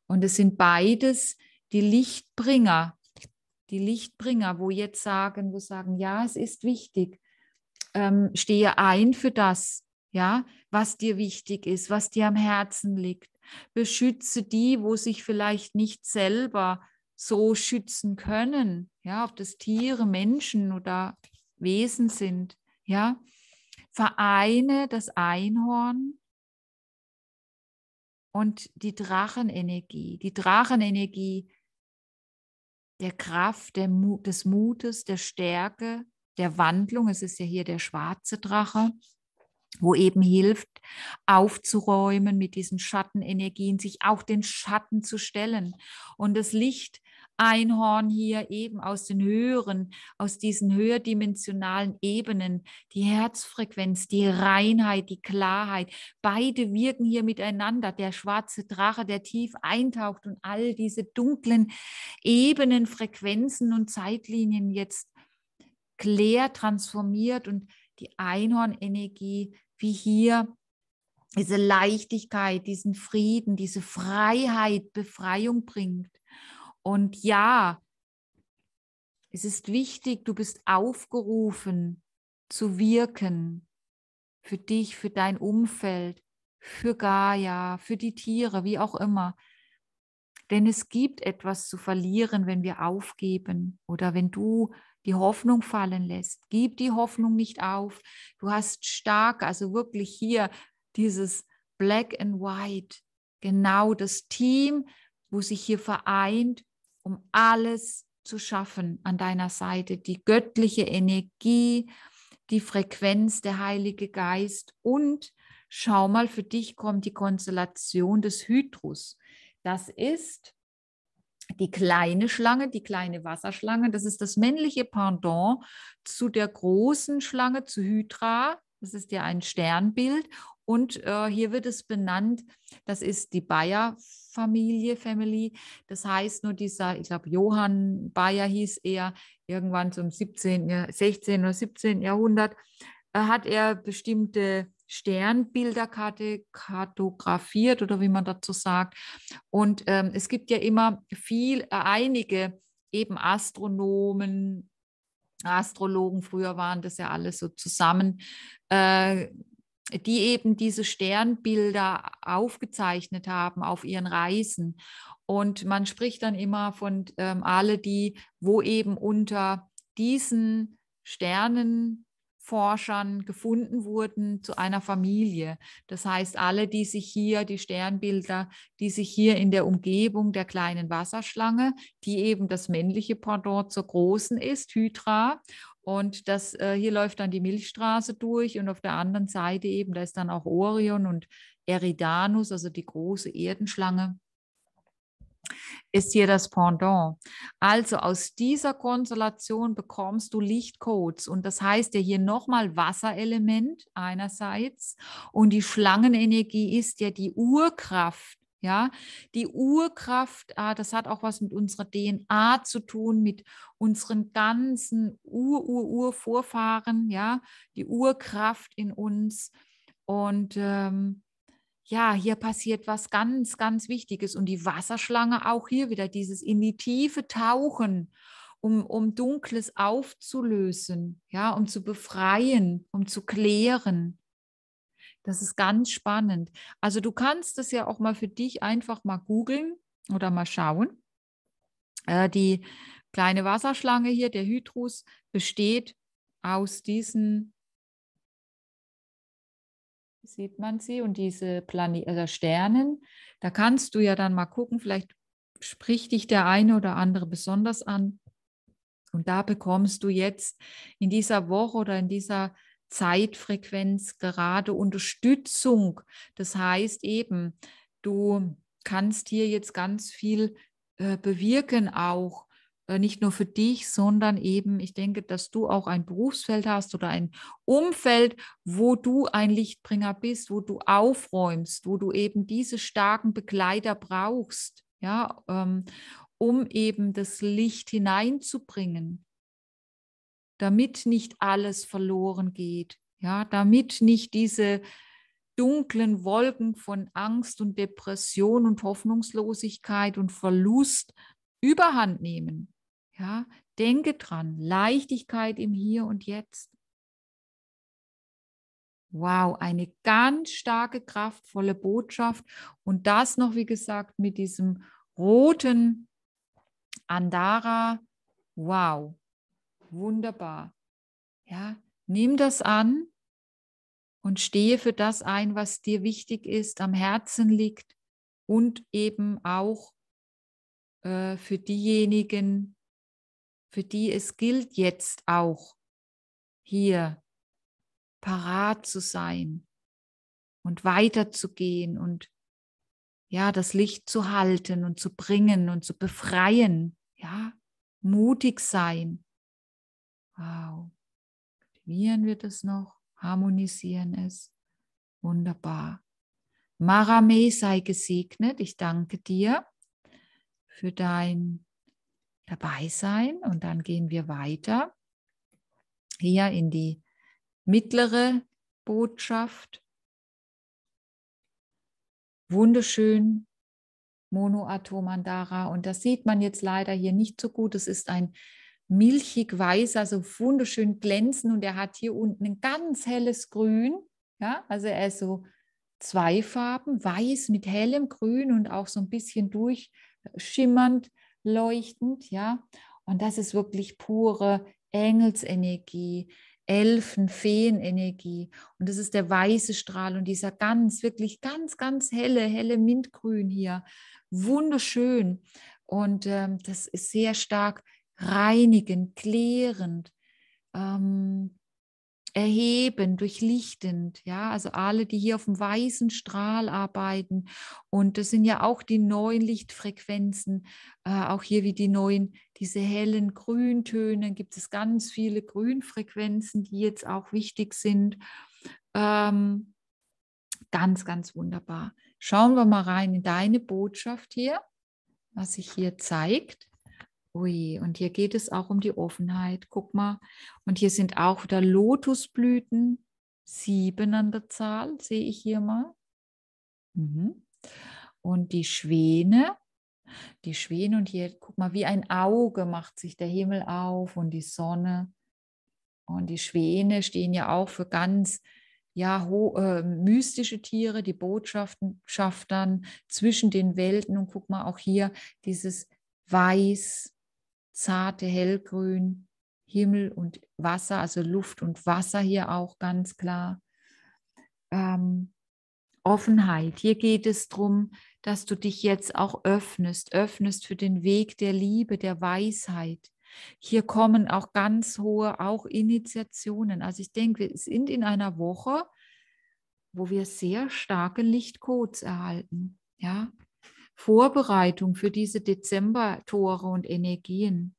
und es sind beides die Lichtbringer, die Lichtbringer, wo jetzt sagen, wo sagen, ja, es ist wichtig, ähm, stehe ein für das, ja, was dir wichtig ist, was dir am Herzen liegt. Beschütze die, wo sich vielleicht nicht selber so schützen können, ja, ob das Tiere, Menschen oder Wesen sind, ja. Vereine das Einhorn und die Drachenenergie, die Drachenenergie der Kraft, der Mut, des Mutes, der Stärke, der Wandlung. Es ist ja hier der schwarze Drache, wo eben hilft, aufzuräumen mit diesen Schattenenergien, sich auch den Schatten zu stellen und das Licht Einhorn hier eben aus den höheren, aus diesen höherdimensionalen Ebenen, die Herzfrequenz, die Reinheit, die Klarheit. Beide wirken hier miteinander. Der schwarze Drache, der tief eintaucht und all diese dunklen Ebenen, Frequenzen und Zeitlinien jetzt klärt, transformiert und die Einhornenergie wie hier diese Leichtigkeit, diesen Frieden, diese Freiheit, Befreiung bringt. Und ja, es ist wichtig, du bist aufgerufen zu wirken für dich, für dein Umfeld, für Gaia, für die Tiere, wie auch immer. Denn es gibt etwas zu verlieren, wenn wir aufgeben oder wenn du die Hoffnung fallen lässt. Gib die Hoffnung nicht auf. Du hast stark, also wirklich hier dieses Black and White, genau das Team, wo sich hier vereint um alles zu schaffen an deiner Seite, die göttliche Energie, die Frequenz, der Heilige Geist und schau mal, für dich kommt die Konstellation des Hydrus. Das ist die kleine Schlange, die kleine Wasserschlange. Das ist das männliche Pendant zu der großen Schlange, zu Hydra. Das ist ja ein Sternbild. Und äh, hier wird es benannt, das ist die Bayer Familie, Family. Das heißt, nur dieser, ich glaube, Johann Bayer hieß er, irgendwann zum 17., 16. oder 17. Jahrhundert, äh, hat er bestimmte Sternbilder kartografiert oder wie man dazu sagt. Und ähm, es gibt ja immer viel, äh, einige eben Astronomen, Astrologen, früher waren das ja alles so zusammen äh, die eben diese Sternbilder aufgezeichnet haben auf ihren Reisen. Und man spricht dann immer von ähm, alle, die, wo eben unter diesen Sternenforschern gefunden wurden zu einer Familie. Das heißt, alle, die sich hier, die Sternbilder, die sich hier in der Umgebung der kleinen Wasserschlange, die eben das männliche Pendant zur großen ist, Hydra, und das, äh, hier läuft dann die Milchstraße durch und auf der anderen Seite eben, da ist dann auch Orion und Eridanus, also die große Erdenschlange, ist hier das Pendant. Also aus dieser Konstellation bekommst du Lichtcodes und das heißt ja hier nochmal Wasserelement einerseits und die Schlangenenergie ist ja die Urkraft ja, die Urkraft, ah, das hat auch was mit unserer DNA zu tun, mit unseren ganzen Ur-Ur-Ur-Vorfahren, ja, die Urkraft in uns. Und ähm, ja, hier passiert was ganz, ganz Wichtiges. Und die Wasserschlange auch hier wieder, dieses in die Tiefe tauchen, um, um Dunkles aufzulösen, ja, um zu befreien, um zu klären. Das ist ganz spannend. Also du kannst das ja auch mal für dich einfach mal googeln oder mal schauen. Äh, die kleine Wasserschlange hier, der Hydrus, besteht aus diesen, sieht man sie, und diese Plane also äh, Sternen. Da kannst du ja dann mal gucken, vielleicht spricht dich der eine oder andere besonders an. Und da bekommst du jetzt in dieser Woche oder in dieser Woche, Zeitfrequenz gerade Unterstützung. Das heißt eben, du kannst hier jetzt ganz viel äh, bewirken auch äh, nicht nur für dich, sondern eben, ich denke, dass du auch ein Berufsfeld hast oder ein Umfeld, wo du ein Lichtbringer bist, wo du aufräumst, wo du eben diese starken Begleiter brauchst, ja, ähm, um eben das Licht hineinzubringen damit nicht alles verloren geht, ja, damit nicht diese dunklen Wolken von Angst und Depression und Hoffnungslosigkeit und Verlust überhand nehmen. Ja, denke dran, Leichtigkeit im Hier und Jetzt. Wow, eine ganz starke, kraftvolle Botschaft. Und das noch, wie gesagt, mit diesem roten Andara. Wow, wunderbar. Ja, nimm das an und stehe für das ein, was dir wichtig ist, am Herzen liegt und eben auch äh, für diejenigen, für die es gilt jetzt auch hier parat zu sein und weiterzugehen und ja, das Licht zu halten und zu bringen und zu befreien, ja, mutig sein, Wow. Aktivieren wir das noch, harmonisieren es. Wunderbar. Marame sei gesegnet. Ich danke dir für dein Dabeisein. Und dann gehen wir weiter hier in die mittlere Botschaft. Wunderschön, Monoatomandara. Und das sieht man jetzt leider hier nicht so gut. Es ist ein milchig weiß, also wunderschön glänzen und er hat hier unten ein ganz helles Grün. Ja, also er ist so zwei Farben, weiß mit hellem Grün und auch so ein bisschen durchschimmernd, leuchtend, ja. Und das ist wirklich pure Engelsenergie, Elfen, Feenenergie. Und das ist der weiße Strahl und dieser ganz, wirklich ganz, ganz helle, helle Mintgrün hier. Wunderschön. Und ähm, das ist sehr stark reinigend, klärend, ähm, erhebend, durchlichtend. Ja, also alle, die hier auf dem weißen Strahl arbeiten. Und das sind ja auch die neuen Lichtfrequenzen, äh, auch hier wie die neuen, diese hellen Grüntöne, gibt es ganz viele Grünfrequenzen, die jetzt auch wichtig sind. Ähm, ganz, ganz wunderbar. Schauen wir mal rein in deine Botschaft hier, was sich hier zeigt. Ui, und hier geht es auch um die Offenheit. Guck mal. Und hier sind auch wieder Lotusblüten. Sieben an der Zahl, sehe ich hier mal. Mhm. Und die Schwäne. Die Schwäne und hier, guck mal, wie ein Auge macht sich der Himmel auf und die Sonne. Und die Schwäne stehen ja auch für ganz ja, ho, äh, mystische Tiere, die Botschaften schaftern zwischen den Welten. Und guck mal, auch hier dieses Weiß, zarte hellgrün, Himmel und Wasser, also Luft und Wasser hier auch ganz klar. Ähm, Offenheit. Hier geht es darum, dass du dich jetzt auch öffnest, öffnest für den Weg der Liebe, der Weisheit. Hier kommen auch ganz hohe, auch Initiationen. Also ich denke, wir sind in einer Woche, wo wir sehr starke Lichtcodes erhalten. Ja, Vorbereitung für diese Dezember-Tore und Energien.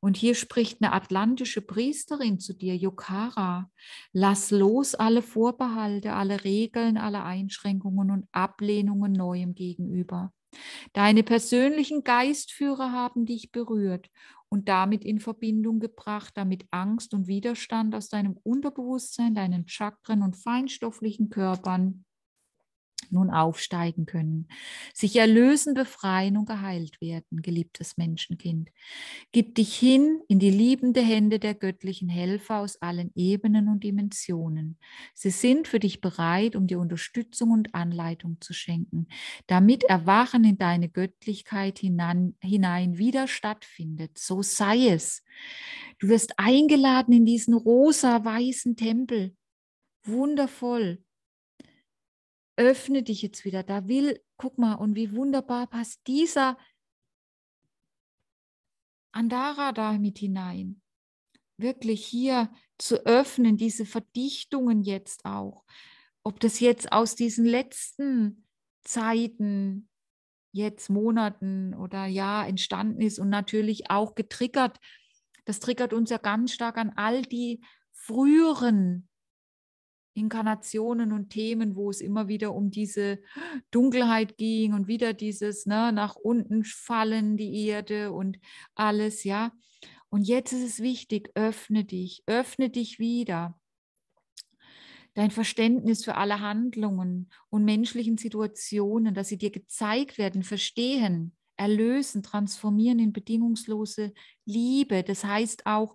Und hier spricht eine atlantische Priesterin zu dir, Yokara. Lass los alle Vorbehalte, alle Regeln, alle Einschränkungen und Ablehnungen neuem gegenüber. Deine persönlichen Geistführer haben dich berührt und damit in Verbindung gebracht, damit Angst und Widerstand aus deinem Unterbewusstsein, deinen Chakren und feinstofflichen Körpern nun aufsteigen können, sich erlösen, befreien und geheilt werden, geliebtes Menschenkind. Gib dich hin in die liebende Hände der göttlichen Helfer aus allen Ebenen und Dimensionen. Sie sind für dich bereit, um dir Unterstützung und Anleitung zu schenken, damit Erwachen in deine Göttlichkeit hinein, hinein wieder stattfindet. So sei es. Du wirst eingeladen in diesen rosa-weißen Tempel. Wundervoll, öffne dich jetzt wieder. Da will, guck mal, und wie wunderbar passt dieser Andara da mit hinein. Wirklich hier zu öffnen, diese Verdichtungen jetzt auch. Ob das jetzt aus diesen letzten Zeiten, jetzt Monaten oder Jahr entstanden ist und natürlich auch getriggert. Das triggert uns ja ganz stark an all die früheren Inkarnationen und Themen, wo es immer wieder um diese Dunkelheit ging und wieder dieses ne, nach unten fallen, die Erde und alles, ja. Und jetzt ist es wichtig, öffne dich, öffne dich wieder. Dein Verständnis für alle Handlungen und menschlichen Situationen, dass sie dir gezeigt werden, verstehen, erlösen, transformieren in bedingungslose Liebe. Das heißt auch,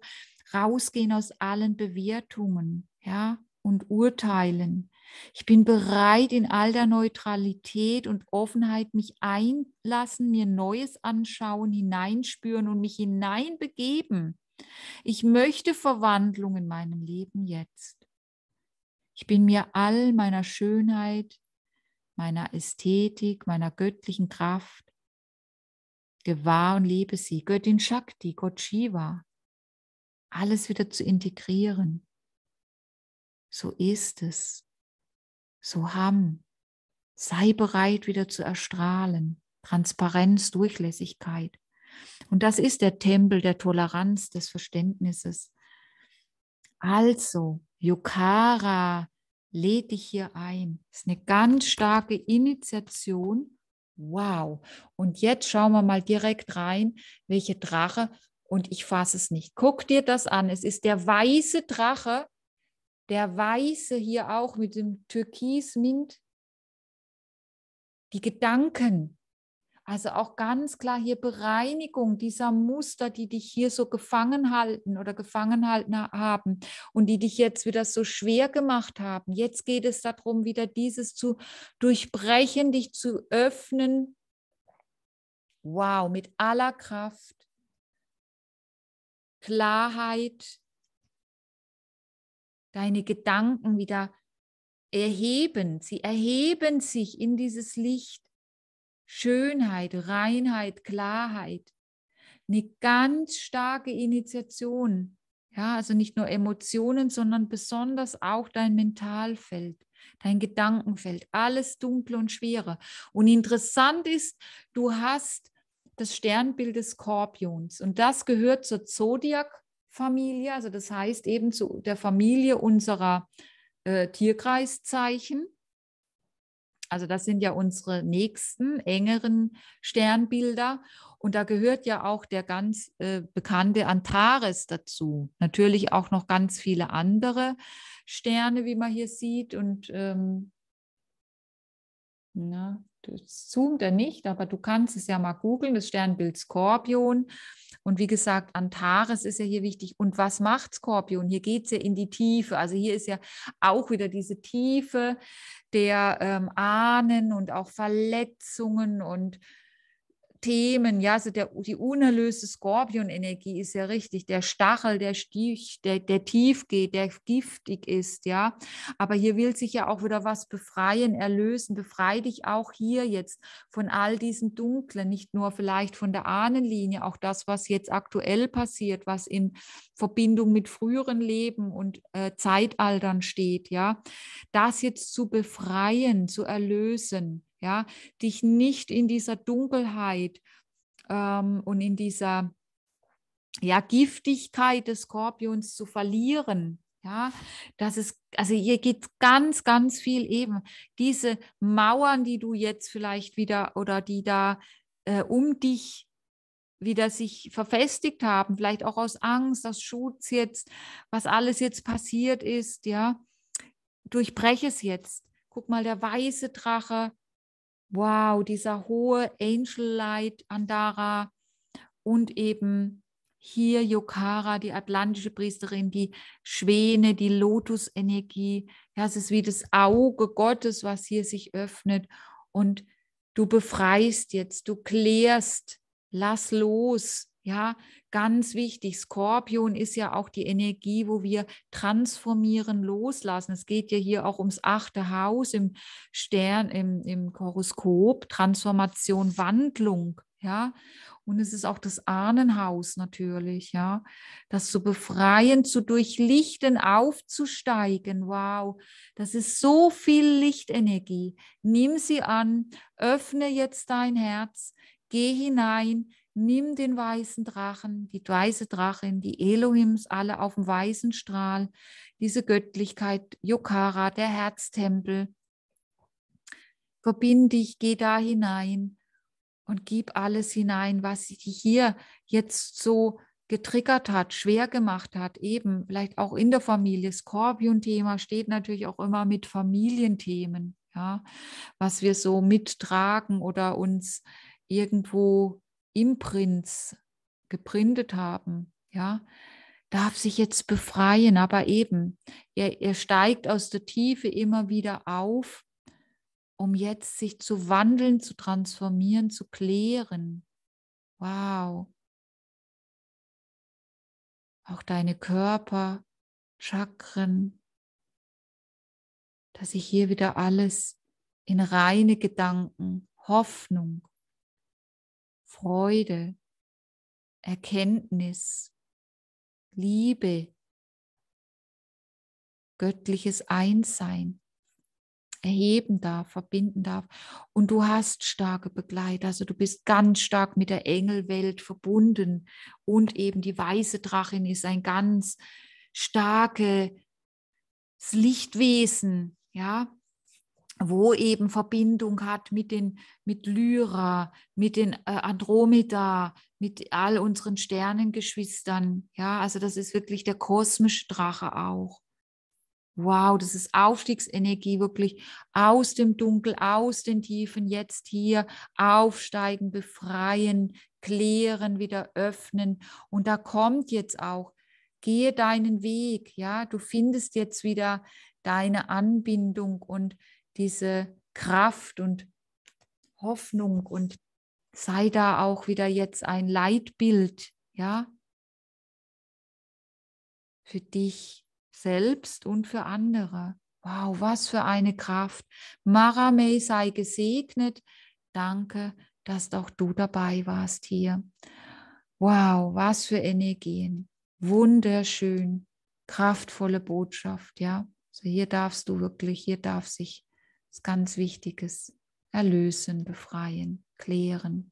rausgehen aus allen Bewertungen, ja, und urteilen. Ich bin bereit, in all der Neutralität und Offenheit mich einlassen, mir Neues anschauen, hineinspüren und mich hineinbegeben. Ich möchte Verwandlung in meinem Leben jetzt. Ich bin mir all meiner Schönheit, meiner Ästhetik, meiner göttlichen Kraft gewahr und lebe sie. Göttin Shakti, Gott Shiva. Alles wieder zu integrieren. So ist es. So haben. Sei bereit, wieder zu erstrahlen. Transparenz, Durchlässigkeit. Und das ist der Tempel der Toleranz, des Verständnisses. Also, Yukara lädt dich hier ein. Das ist eine ganz starke Initiation. Wow. Und jetzt schauen wir mal direkt rein, welche Drache. Und ich fasse es nicht. Guck dir das an. Es ist der weiße Drache der Weiße hier auch mit dem Türkis-Mint, die Gedanken. Also auch ganz klar hier Bereinigung dieser Muster, die dich hier so gefangen halten oder gefangen halten haben und die dich jetzt wieder so schwer gemacht haben. Jetzt geht es darum, wieder dieses zu durchbrechen, dich zu öffnen. Wow, mit aller Kraft, Klarheit, deine Gedanken wieder erheben. Sie erheben sich in dieses Licht. Schönheit, Reinheit, Klarheit. Eine ganz starke Initiation. Ja, also nicht nur Emotionen, sondern besonders auch dein Mentalfeld, dein Gedankenfeld, alles dunkle und schwere. Und interessant ist, du hast das Sternbild des Skorpions und das gehört zur Zodiac Familie, also das heißt eben zu der Familie unserer äh, Tierkreiszeichen. Also das sind ja unsere nächsten, engeren Sternbilder. Und da gehört ja auch der ganz äh, bekannte Antares dazu. Natürlich auch noch ganz viele andere Sterne, wie man hier sieht. Und ähm, na, zoomt er nicht, aber du kannst es ja mal googeln, das Sternbild Skorpion. Und wie gesagt, Antares ist ja hier wichtig. Und was macht Skorpion? Hier geht es ja in die Tiefe. Also hier ist ja auch wieder diese Tiefe der ähm, Ahnen und auch Verletzungen und Themen, ja, also der, die unerlöste Skorpionenergie ist ja richtig, der Stachel, der Stich, der, der tief geht, der giftig ist, ja. Aber hier will sich ja auch wieder was befreien, erlösen. Befreie dich auch hier jetzt von all diesen Dunklen, nicht nur vielleicht von der Ahnenlinie, auch das, was jetzt aktuell passiert, was in Verbindung mit früheren Leben und äh, Zeitaltern steht, ja. Das jetzt zu befreien, zu erlösen ja, dich nicht in dieser Dunkelheit ähm, und in dieser ja, Giftigkeit des Skorpions zu verlieren. Ja, das ist, also hier geht ganz, ganz viel eben. Diese Mauern, die du jetzt vielleicht wieder oder die da äh, um dich wieder sich verfestigt haben, vielleicht auch aus Angst, aus Schutz jetzt, was alles jetzt passiert ist, ja, durchbreche es jetzt. Guck mal, der weiße Drache, wow, dieser hohe Angel Light Andara und eben hier Yokara, die atlantische Priesterin, die Schwäne, die Lotusenergie. Ja, es ist wie das Auge Gottes, was hier sich öffnet. Und du befreist jetzt, du klärst, lass los, ja, ganz wichtig. Skorpion ist ja auch die Energie, wo wir transformieren, loslassen. Es geht ja hier auch ums achte Haus im Stern, im, im Horoskop, Transformation, Wandlung. Ja, und es ist auch das Ahnenhaus natürlich, ja, das zu befreien, zu durchlichten, aufzusteigen. Wow, das ist so viel Lichtenergie. Nimm sie an, öffne jetzt dein Herz, geh hinein, nimm den weißen Drachen, die weiße Drachin, die Elohims alle auf dem weißen Strahl, diese Göttlichkeit, Yokara, der Herztempel. Verbind dich, geh da hinein und gib alles hinein, was dich hier jetzt so getriggert hat, schwer gemacht hat, eben vielleicht auch in der Familie. Skorpion-Thema steht natürlich auch immer mit Familienthemen, ja, was wir so mittragen oder uns irgendwo Imprints geprintet haben, ja, darf sich jetzt befreien, aber eben, er, er steigt aus der Tiefe immer wieder auf, um jetzt sich zu wandeln, zu transformieren, zu klären. Wow. Auch deine Körper, Chakren, dass sich hier wieder alles in reine Gedanken, Hoffnung, Freude, Erkenntnis, Liebe, göttliches Einssein erheben darf, verbinden darf. Und du hast starke Begleiter, also du bist ganz stark mit der Engelwelt verbunden. Und eben die weiße Drachin ist ein ganz starkes Lichtwesen, ja, wo eben Verbindung hat mit den mit Lyra, mit den äh, Andromeda, mit all unseren Sternengeschwistern. Ja, also das ist wirklich der kosmische Drache auch. Wow, das ist Aufstiegsenergie wirklich aus dem Dunkel, aus den Tiefen, jetzt hier aufsteigen, befreien, klären, wieder öffnen. Und da kommt jetzt auch, gehe deinen Weg, ja, du findest jetzt wieder deine Anbindung und diese Kraft und Hoffnung und sei da auch wieder jetzt ein Leitbild, ja, für dich selbst und für andere. Wow, was für eine Kraft. Maramei sei gesegnet. Danke, dass auch du dabei warst hier. Wow, was für Energien. Wunderschön, kraftvolle Botschaft, ja. So also hier darfst du wirklich, hier darf sich ist ganz Wichtiges. Erlösen, befreien, klären,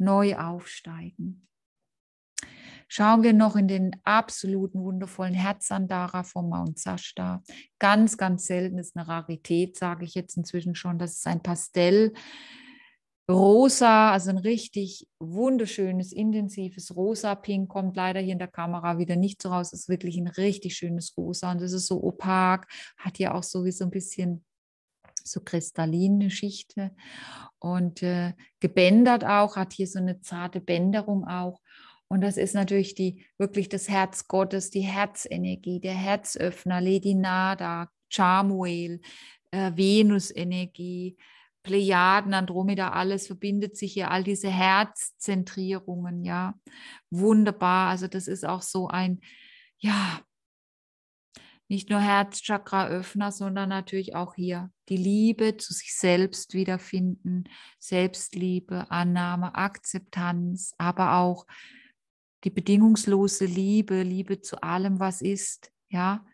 neu aufsteigen. Schauen wir noch in den absoluten wundervollen Herzandara von Mount Sashta. Ganz, ganz selten ist eine Rarität, sage ich jetzt inzwischen schon. Das ist ein Pastell, rosa, also ein richtig wunderschönes, intensives rosa-Pink. Kommt leider hier in der Kamera wieder nicht so raus. Ist wirklich ein richtig schönes rosa und es ist so opak, hat ja auch sowieso ein bisschen so kristalline Schicht und äh, gebändert auch, hat hier so eine zarte Bänderung auch. Und das ist natürlich die, wirklich das Herz Gottes, die Herzenergie, der Herzöffner, Lady Nada, Chamuel, äh, Venusenergie, Plejaden, Andromeda, alles verbindet sich hier, all diese Herzzentrierungen, ja. Wunderbar. Also das ist auch so ein, ja, nicht nur Herzchakraöffner, sondern natürlich auch hier die Liebe zu sich selbst wiederfinden, Selbstliebe, Annahme, Akzeptanz, aber auch die bedingungslose Liebe, Liebe zu allem, was ist, ja.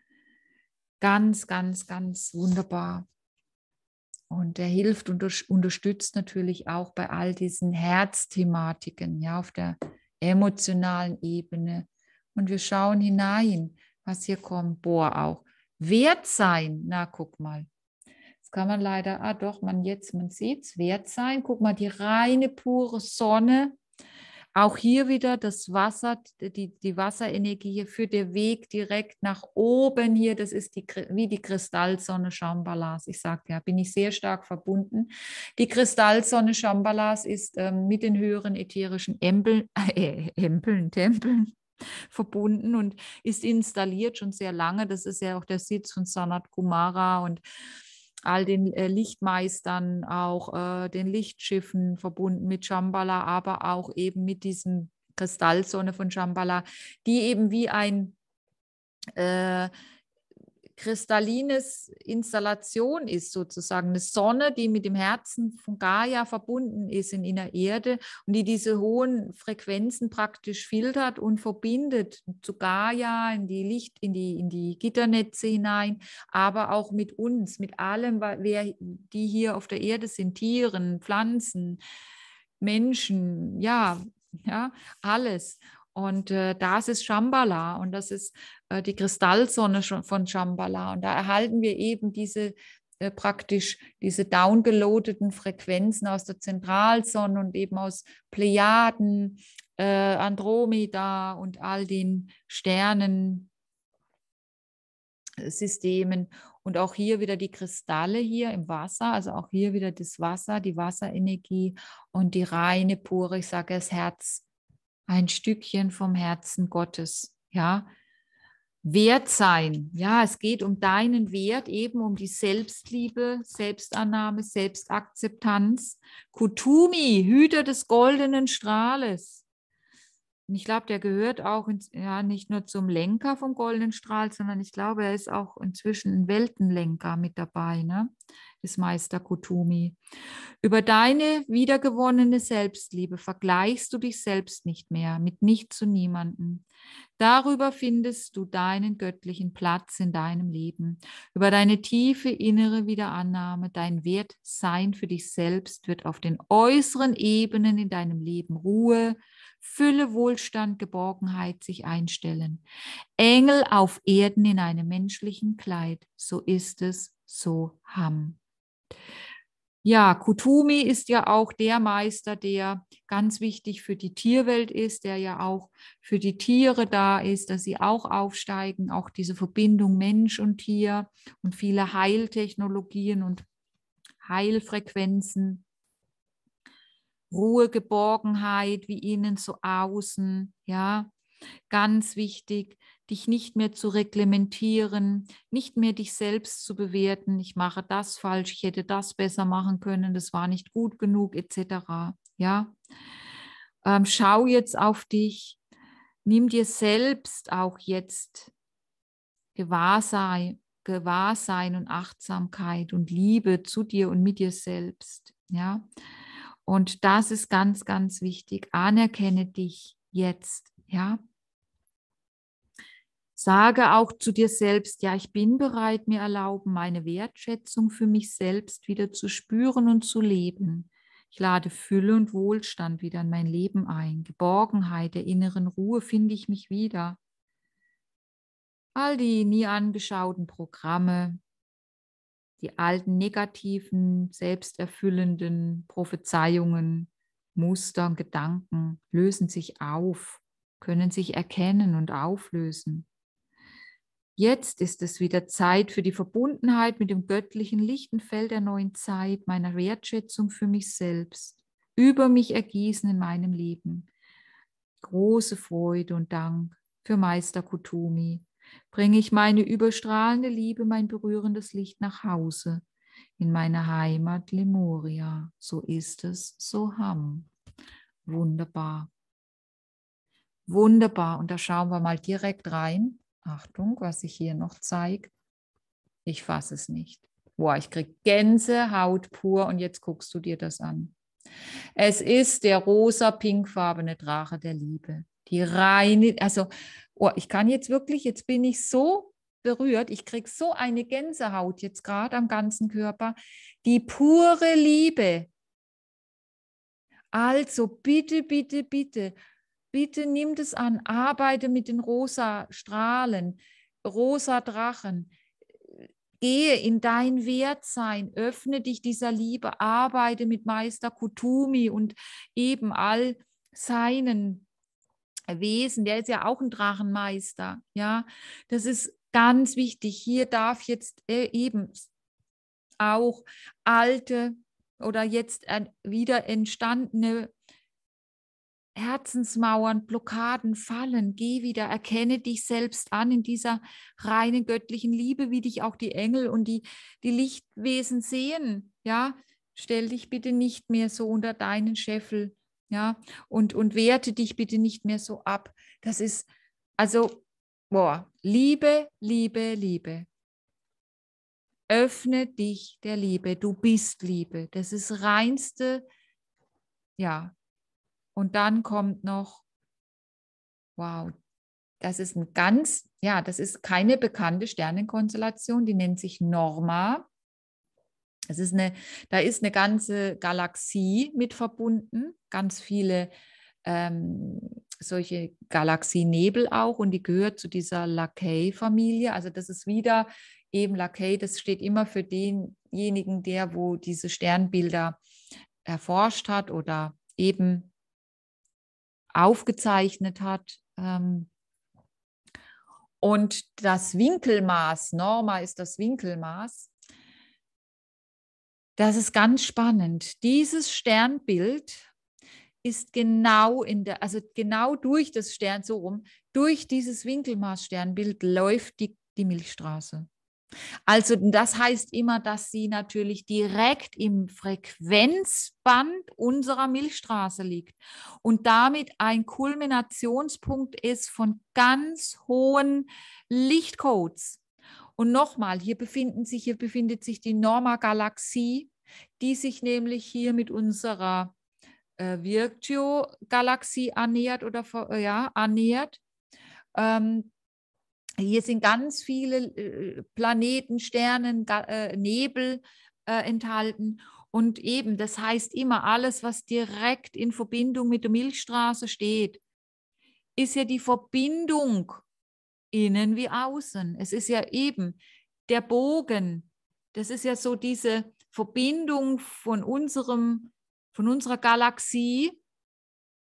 Ganz, ganz, ganz wunderbar. Und er hilft und unterstützt natürlich auch bei all diesen Herzthematiken, ja, auf der emotionalen Ebene. Und wir schauen hinein, was hier kommt, Bohr auch. Wert sein, na guck mal. Das kann man leider, ah doch, man jetzt, man sieht es, Wert sein. Guck mal, die reine, pure Sonne. Auch hier wieder das Wasser, die, die Wasserenergie hier für den Weg direkt nach oben hier. Das ist die, wie die Kristallsonne Shambalas. Ich sagte ja, bin ich sehr stark verbunden. Die Kristallsonne Shambalas ist ähm, mit den höheren ätherischen Embeln, <laughs> äh, Embeln, Tempeln verbunden und ist installiert schon sehr lange. Das ist ja auch der Sitz von Sanat Kumara und all den äh, Lichtmeistern, auch äh, den Lichtschiffen verbunden mit Shambhala, aber auch eben mit diesem Kristallsonne von Shambhala, die eben wie ein äh, kristallines Installation ist, sozusagen eine Sonne, die mit dem Herzen von Gaia verbunden ist in der Erde und die diese hohen Frequenzen praktisch filtert und verbindet zu Gaia, in die Licht, in die, in die Gitternetze hinein, aber auch mit uns, mit allem, wer, die hier auf der Erde sind, Tieren, Pflanzen, Menschen, ja, ja, alles. Und äh, das ist Shambhala und das ist äh, die Kristallsonne von Shambhala. Und da erhalten wir eben diese äh, praktisch diese downgeloteten Frequenzen aus der Zentralsonne und eben aus Plejaden, äh, Andromeda und all den Sternensystemen. Äh, und auch hier wieder die Kristalle hier im Wasser, also auch hier wieder das Wasser, die Wasserenergie und die reine, pure, ich sage es Herz, ein Stückchen vom Herzen Gottes, ja. Wert sein, ja, es geht um deinen Wert, eben um die Selbstliebe, Selbstannahme, Selbstakzeptanz. Kutumi, Hüter des goldenen Strahles. Und ich glaube, der gehört auch ins, ja, nicht nur zum Lenker vom Goldenen Strahl, sondern ich glaube, er ist auch inzwischen ein Weltenlenker mit dabei, ne? des Meister Kutumi. Über deine wiedergewonnene Selbstliebe vergleichst du dich selbst nicht mehr, mit nicht zu niemanden. Darüber findest du deinen göttlichen Platz in deinem Leben. Über deine tiefe innere Wiederannahme, dein Wertsein für dich selbst wird auf den äußeren Ebenen in deinem Leben Ruhe, Fülle, Wohlstand, Geborgenheit sich einstellen. Engel auf Erden in einem menschlichen Kleid, so ist es, so ham. Ja, Kutumi ist ja auch der Meister, der ganz wichtig für die Tierwelt ist, der ja auch für die Tiere da ist, dass sie auch aufsteigen, auch diese Verbindung Mensch und Tier und viele Heiltechnologien und Heilfrequenzen. Ruhe, Geborgenheit, wie innen so außen, ja. Ganz wichtig, dich nicht mehr zu reglementieren, nicht mehr dich selbst zu bewerten, ich mache das falsch, ich hätte das besser machen können, das war nicht gut genug, etc. Ja. Ähm, schau jetzt auf dich, nimm dir selbst auch jetzt Gewahrsein, Gewahrsein und Achtsamkeit und Liebe zu dir und mit dir selbst. Ja. Und das ist ganz, ganz wichtig. Anerkenne dich jetzt, ja. Sage auch zu dir selbst, ja, ich bin bereit, mir erlauben, meine Wertschätzung für mich selbst wieder zu spüren und zu leben. Ich lade Fülle und Wohlstand wieder in mein Leben ein. Geborgenheit der inneren Ruhe finde ich mich wieder. All die nie angeschauten Programme, die alten negativen, selbsterfüllenden Prophezeiungen, Muster und Gedanken lösen sich auf, können sich erkennen und auflösen. Jetzt ist es wieder Zeit für die Verbundenheit mit dem göttlichen Lichtenfeld der neuen Zeit, meiner Wertschätzung für mich selbst, über mich ergießen in meinem Leben. Große Freude und Dank für Meister Kutumi, bringe ich meine überstrahlende Liebe, mein berührendes Licht nach Hause, in meine Heimat Lemuria. So ist es, so ham. Wunderbar. Wunderbar. Und da schauen wir mal direkt rein. Achtung, was ich hier noch zeige. Ich fasse es nicht. Boah, ich kriege Gänsehaut pur und jetzt guckst du dir das an. Es ist der rosa-pinkfarbene Drache der Liebe. Die reine, also oh, ich kann jetzt wirklich, jetzt bin ich so berührt, ich kriege so eine Gänsehaut jetzt gerade am ganzen Körper, die pure Liebe. Also bitte, bitte, bitte, bitte nimm das an, arbeite mit den rosa Strahlen, rosa Drachen, gehe in dein Wertsein, öffne dich dieser Liebe, arbeite mit Meister Kutumi und eben all seinen Wesen, der ist ja auch ein Drachenmeister. Ja, das ist ganz wichtig. Hier darf jetzt äh, eben auch alte oder jetzt wieder entstandene Herzensmauern, Blockaden fallen. Geh wieder, erkenne dich selbst an in dieser reinen göttlichen Liebe, wie dich auch die Engel und die, die Lichtwesen sehen. Ja, stell dich bitte nicht mehr so unter deinen Scheffel. Ja, und, und werte dich bitte nicht mehr so ab. Das ist, also, boah, Liebe, Liebe, Liebe. Öffne dich der Liebe. Du bist Liebe. Das ist reinste, ja. Und dann kommt noch, wow, das ist ein ganz, ja, das ist keine bekannte Sternenkonstellation, die nennt sich Norma. Es ist eine, da ist eine ganze Galaxie mit verbunden, ganz viele ähm, solche Galaxienebel auch und die gehört zu dieser Lakay-Familie. Also das ist wieder eben Lakay, das steht immer für denjenigen, der wo diese Sternbilder erforscht hat oder eben aufgezeichnet hat. Ähm, und das Winkelmaß, Norma ist das Winkelmaß, das ist ganz spannend. Dieses Sternbild ist genau in der, also genau durch das Stern so rum, durch dieses Winkelmaß-Sternbild läuft die, die Milchstraße. Also das heißt immer, dass sie natürlich direkt im Frequenzband unserer Milchstraße liegt und damit ein Kulminationspunkt ist von ganz hohen Lichtcodes. Und nochmal, hier befinden sich, hier befindet sich die Norma-Galaxie, die sich nämlich hier mit unserer äh, Virtio-Galaxie annähert oder äh, ja, annähert. Ähm, hier sind ganz viele äh, Planeten, Sternen, äh, Nebel äh, enthalten. Und eben, das heißt immer, alles, was direkt in Verbindung mit der Milchstraße steht, ist ja die Verbindung innen wie außen. Es ist ja eben der Bogen. Das ist ja so diese Verbindung von unserem, von unserer Galaxie,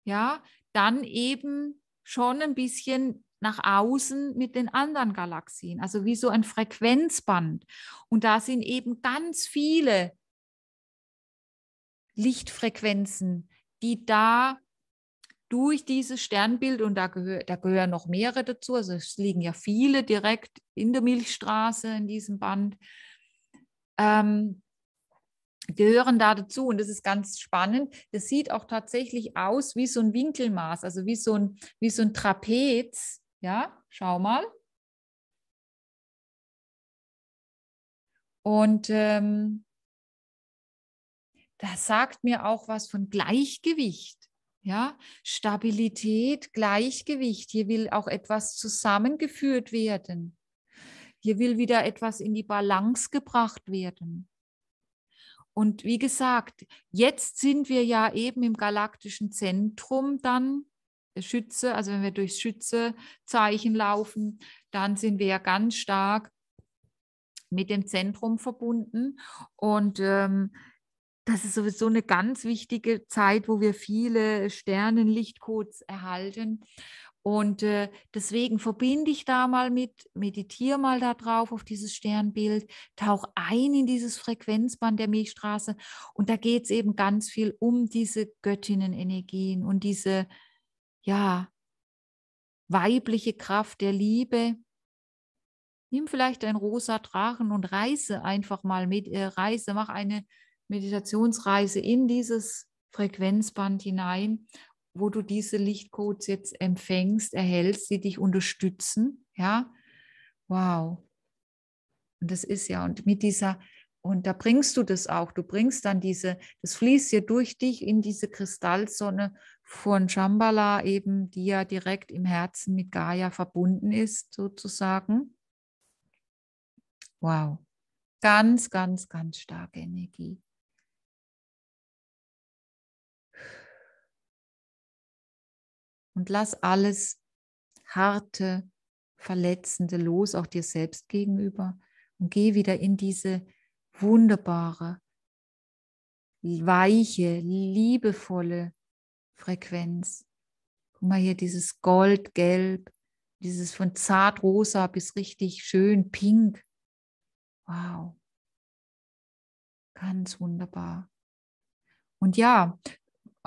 ja, dann eben schon ein bisschen nach außen mit den anderen Galaxien, also wie so ein Frequenzband. Und da sind eben ganz viele Lichtfrequenzen, die da durch dieses Sternbild, und da, gehör, da gehören noch mehrere dazu, also es liegen ja viele direkt in der Milchstraße in diesem Band, ähm, gehören da dazu. Und das ist ganz spannend. Das sieht auch tatsächlich aus wie so ein Winkelmaß, also wie so ein, wie so ein Trapez. Ja, schau mal. Und ähm, das sagt mir auch was von Gleichgewicht. Ja, Stabilität, Gleichgewicht. Hier will auch etwas zusammengeführt werden. Hier will wieder etwas in die Balance gebracht werden. Und wie gesagt, jetzt sind wir ja eben im galaktischen Zentrum dann Schütze, also wenn wir durchs Schützezeichen laufen, dann sind wir ja ganz stark mit dem Zentrum verbunden. Und ähm, das ist sowieso eine ganz wichtige Zeit, wo wir viele Sternenlichtcodes erhalten. Und äh, deswegen verbinde ich da mal mit, meditiere mal da drauf auf dieses Sternbild, tauche ein in dieses Frequenzband der Milchstraße. Und da geht es eben ganz viel um diese Göttinnenenergien und diese, ja, weibliche Kraft der Liebe. Nimm vielleicht ein rosa Drachen und reise einfach mal mit, äh, reise, mach eine Meditationsreise in dieses Frequenzband hinein, wo du diese Lichtcodes jetzt empfängst, erhältst, die dich unterstützen. Ja, wow. Und das ist ja, und mit dieser, und da bringst du das auch, du bringst dann diese, das fließt hier durch dich in diese Kristallsonne von Shambhala eben, die ja direkt im Herzen mit Gaia verbunden ist, sozusagen. Wow. Ganz, ganz, ganz starke Energie. und lass alles harte, verletzende los, auch dir selbst gegenüber und geh wieder in diese wunderbare, weiche, liebevolle Frequenz. Guck mal hier dieses Goldgelb, dieses von zart rosa bis richtig schön pink. Wow. Ganz wunderbar. Und ja,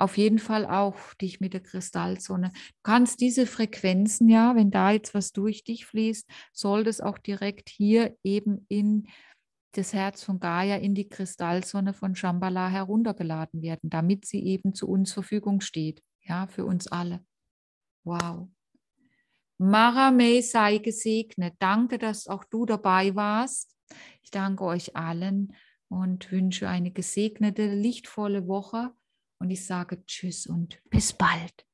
auf jeden Fall auch dich mit der Kristallzone. Du kannst diese Frequenzen ja, wenn da jetzt was durch dich fließt, soll das auch direkt hier eben in das Herz von Gaia in die Kristallsonne von Shambhala heruntergeladen werden, damit sie eben zu uns zur Verfügung steht, ja, für uns alle. Wow. Maramei sei gesegnet. Danke, dass auch du dabei warst. Ich danke euch allen und wünsche eine gesegnete, lichtvolle Woche und ich sage Tschüss und bis bald.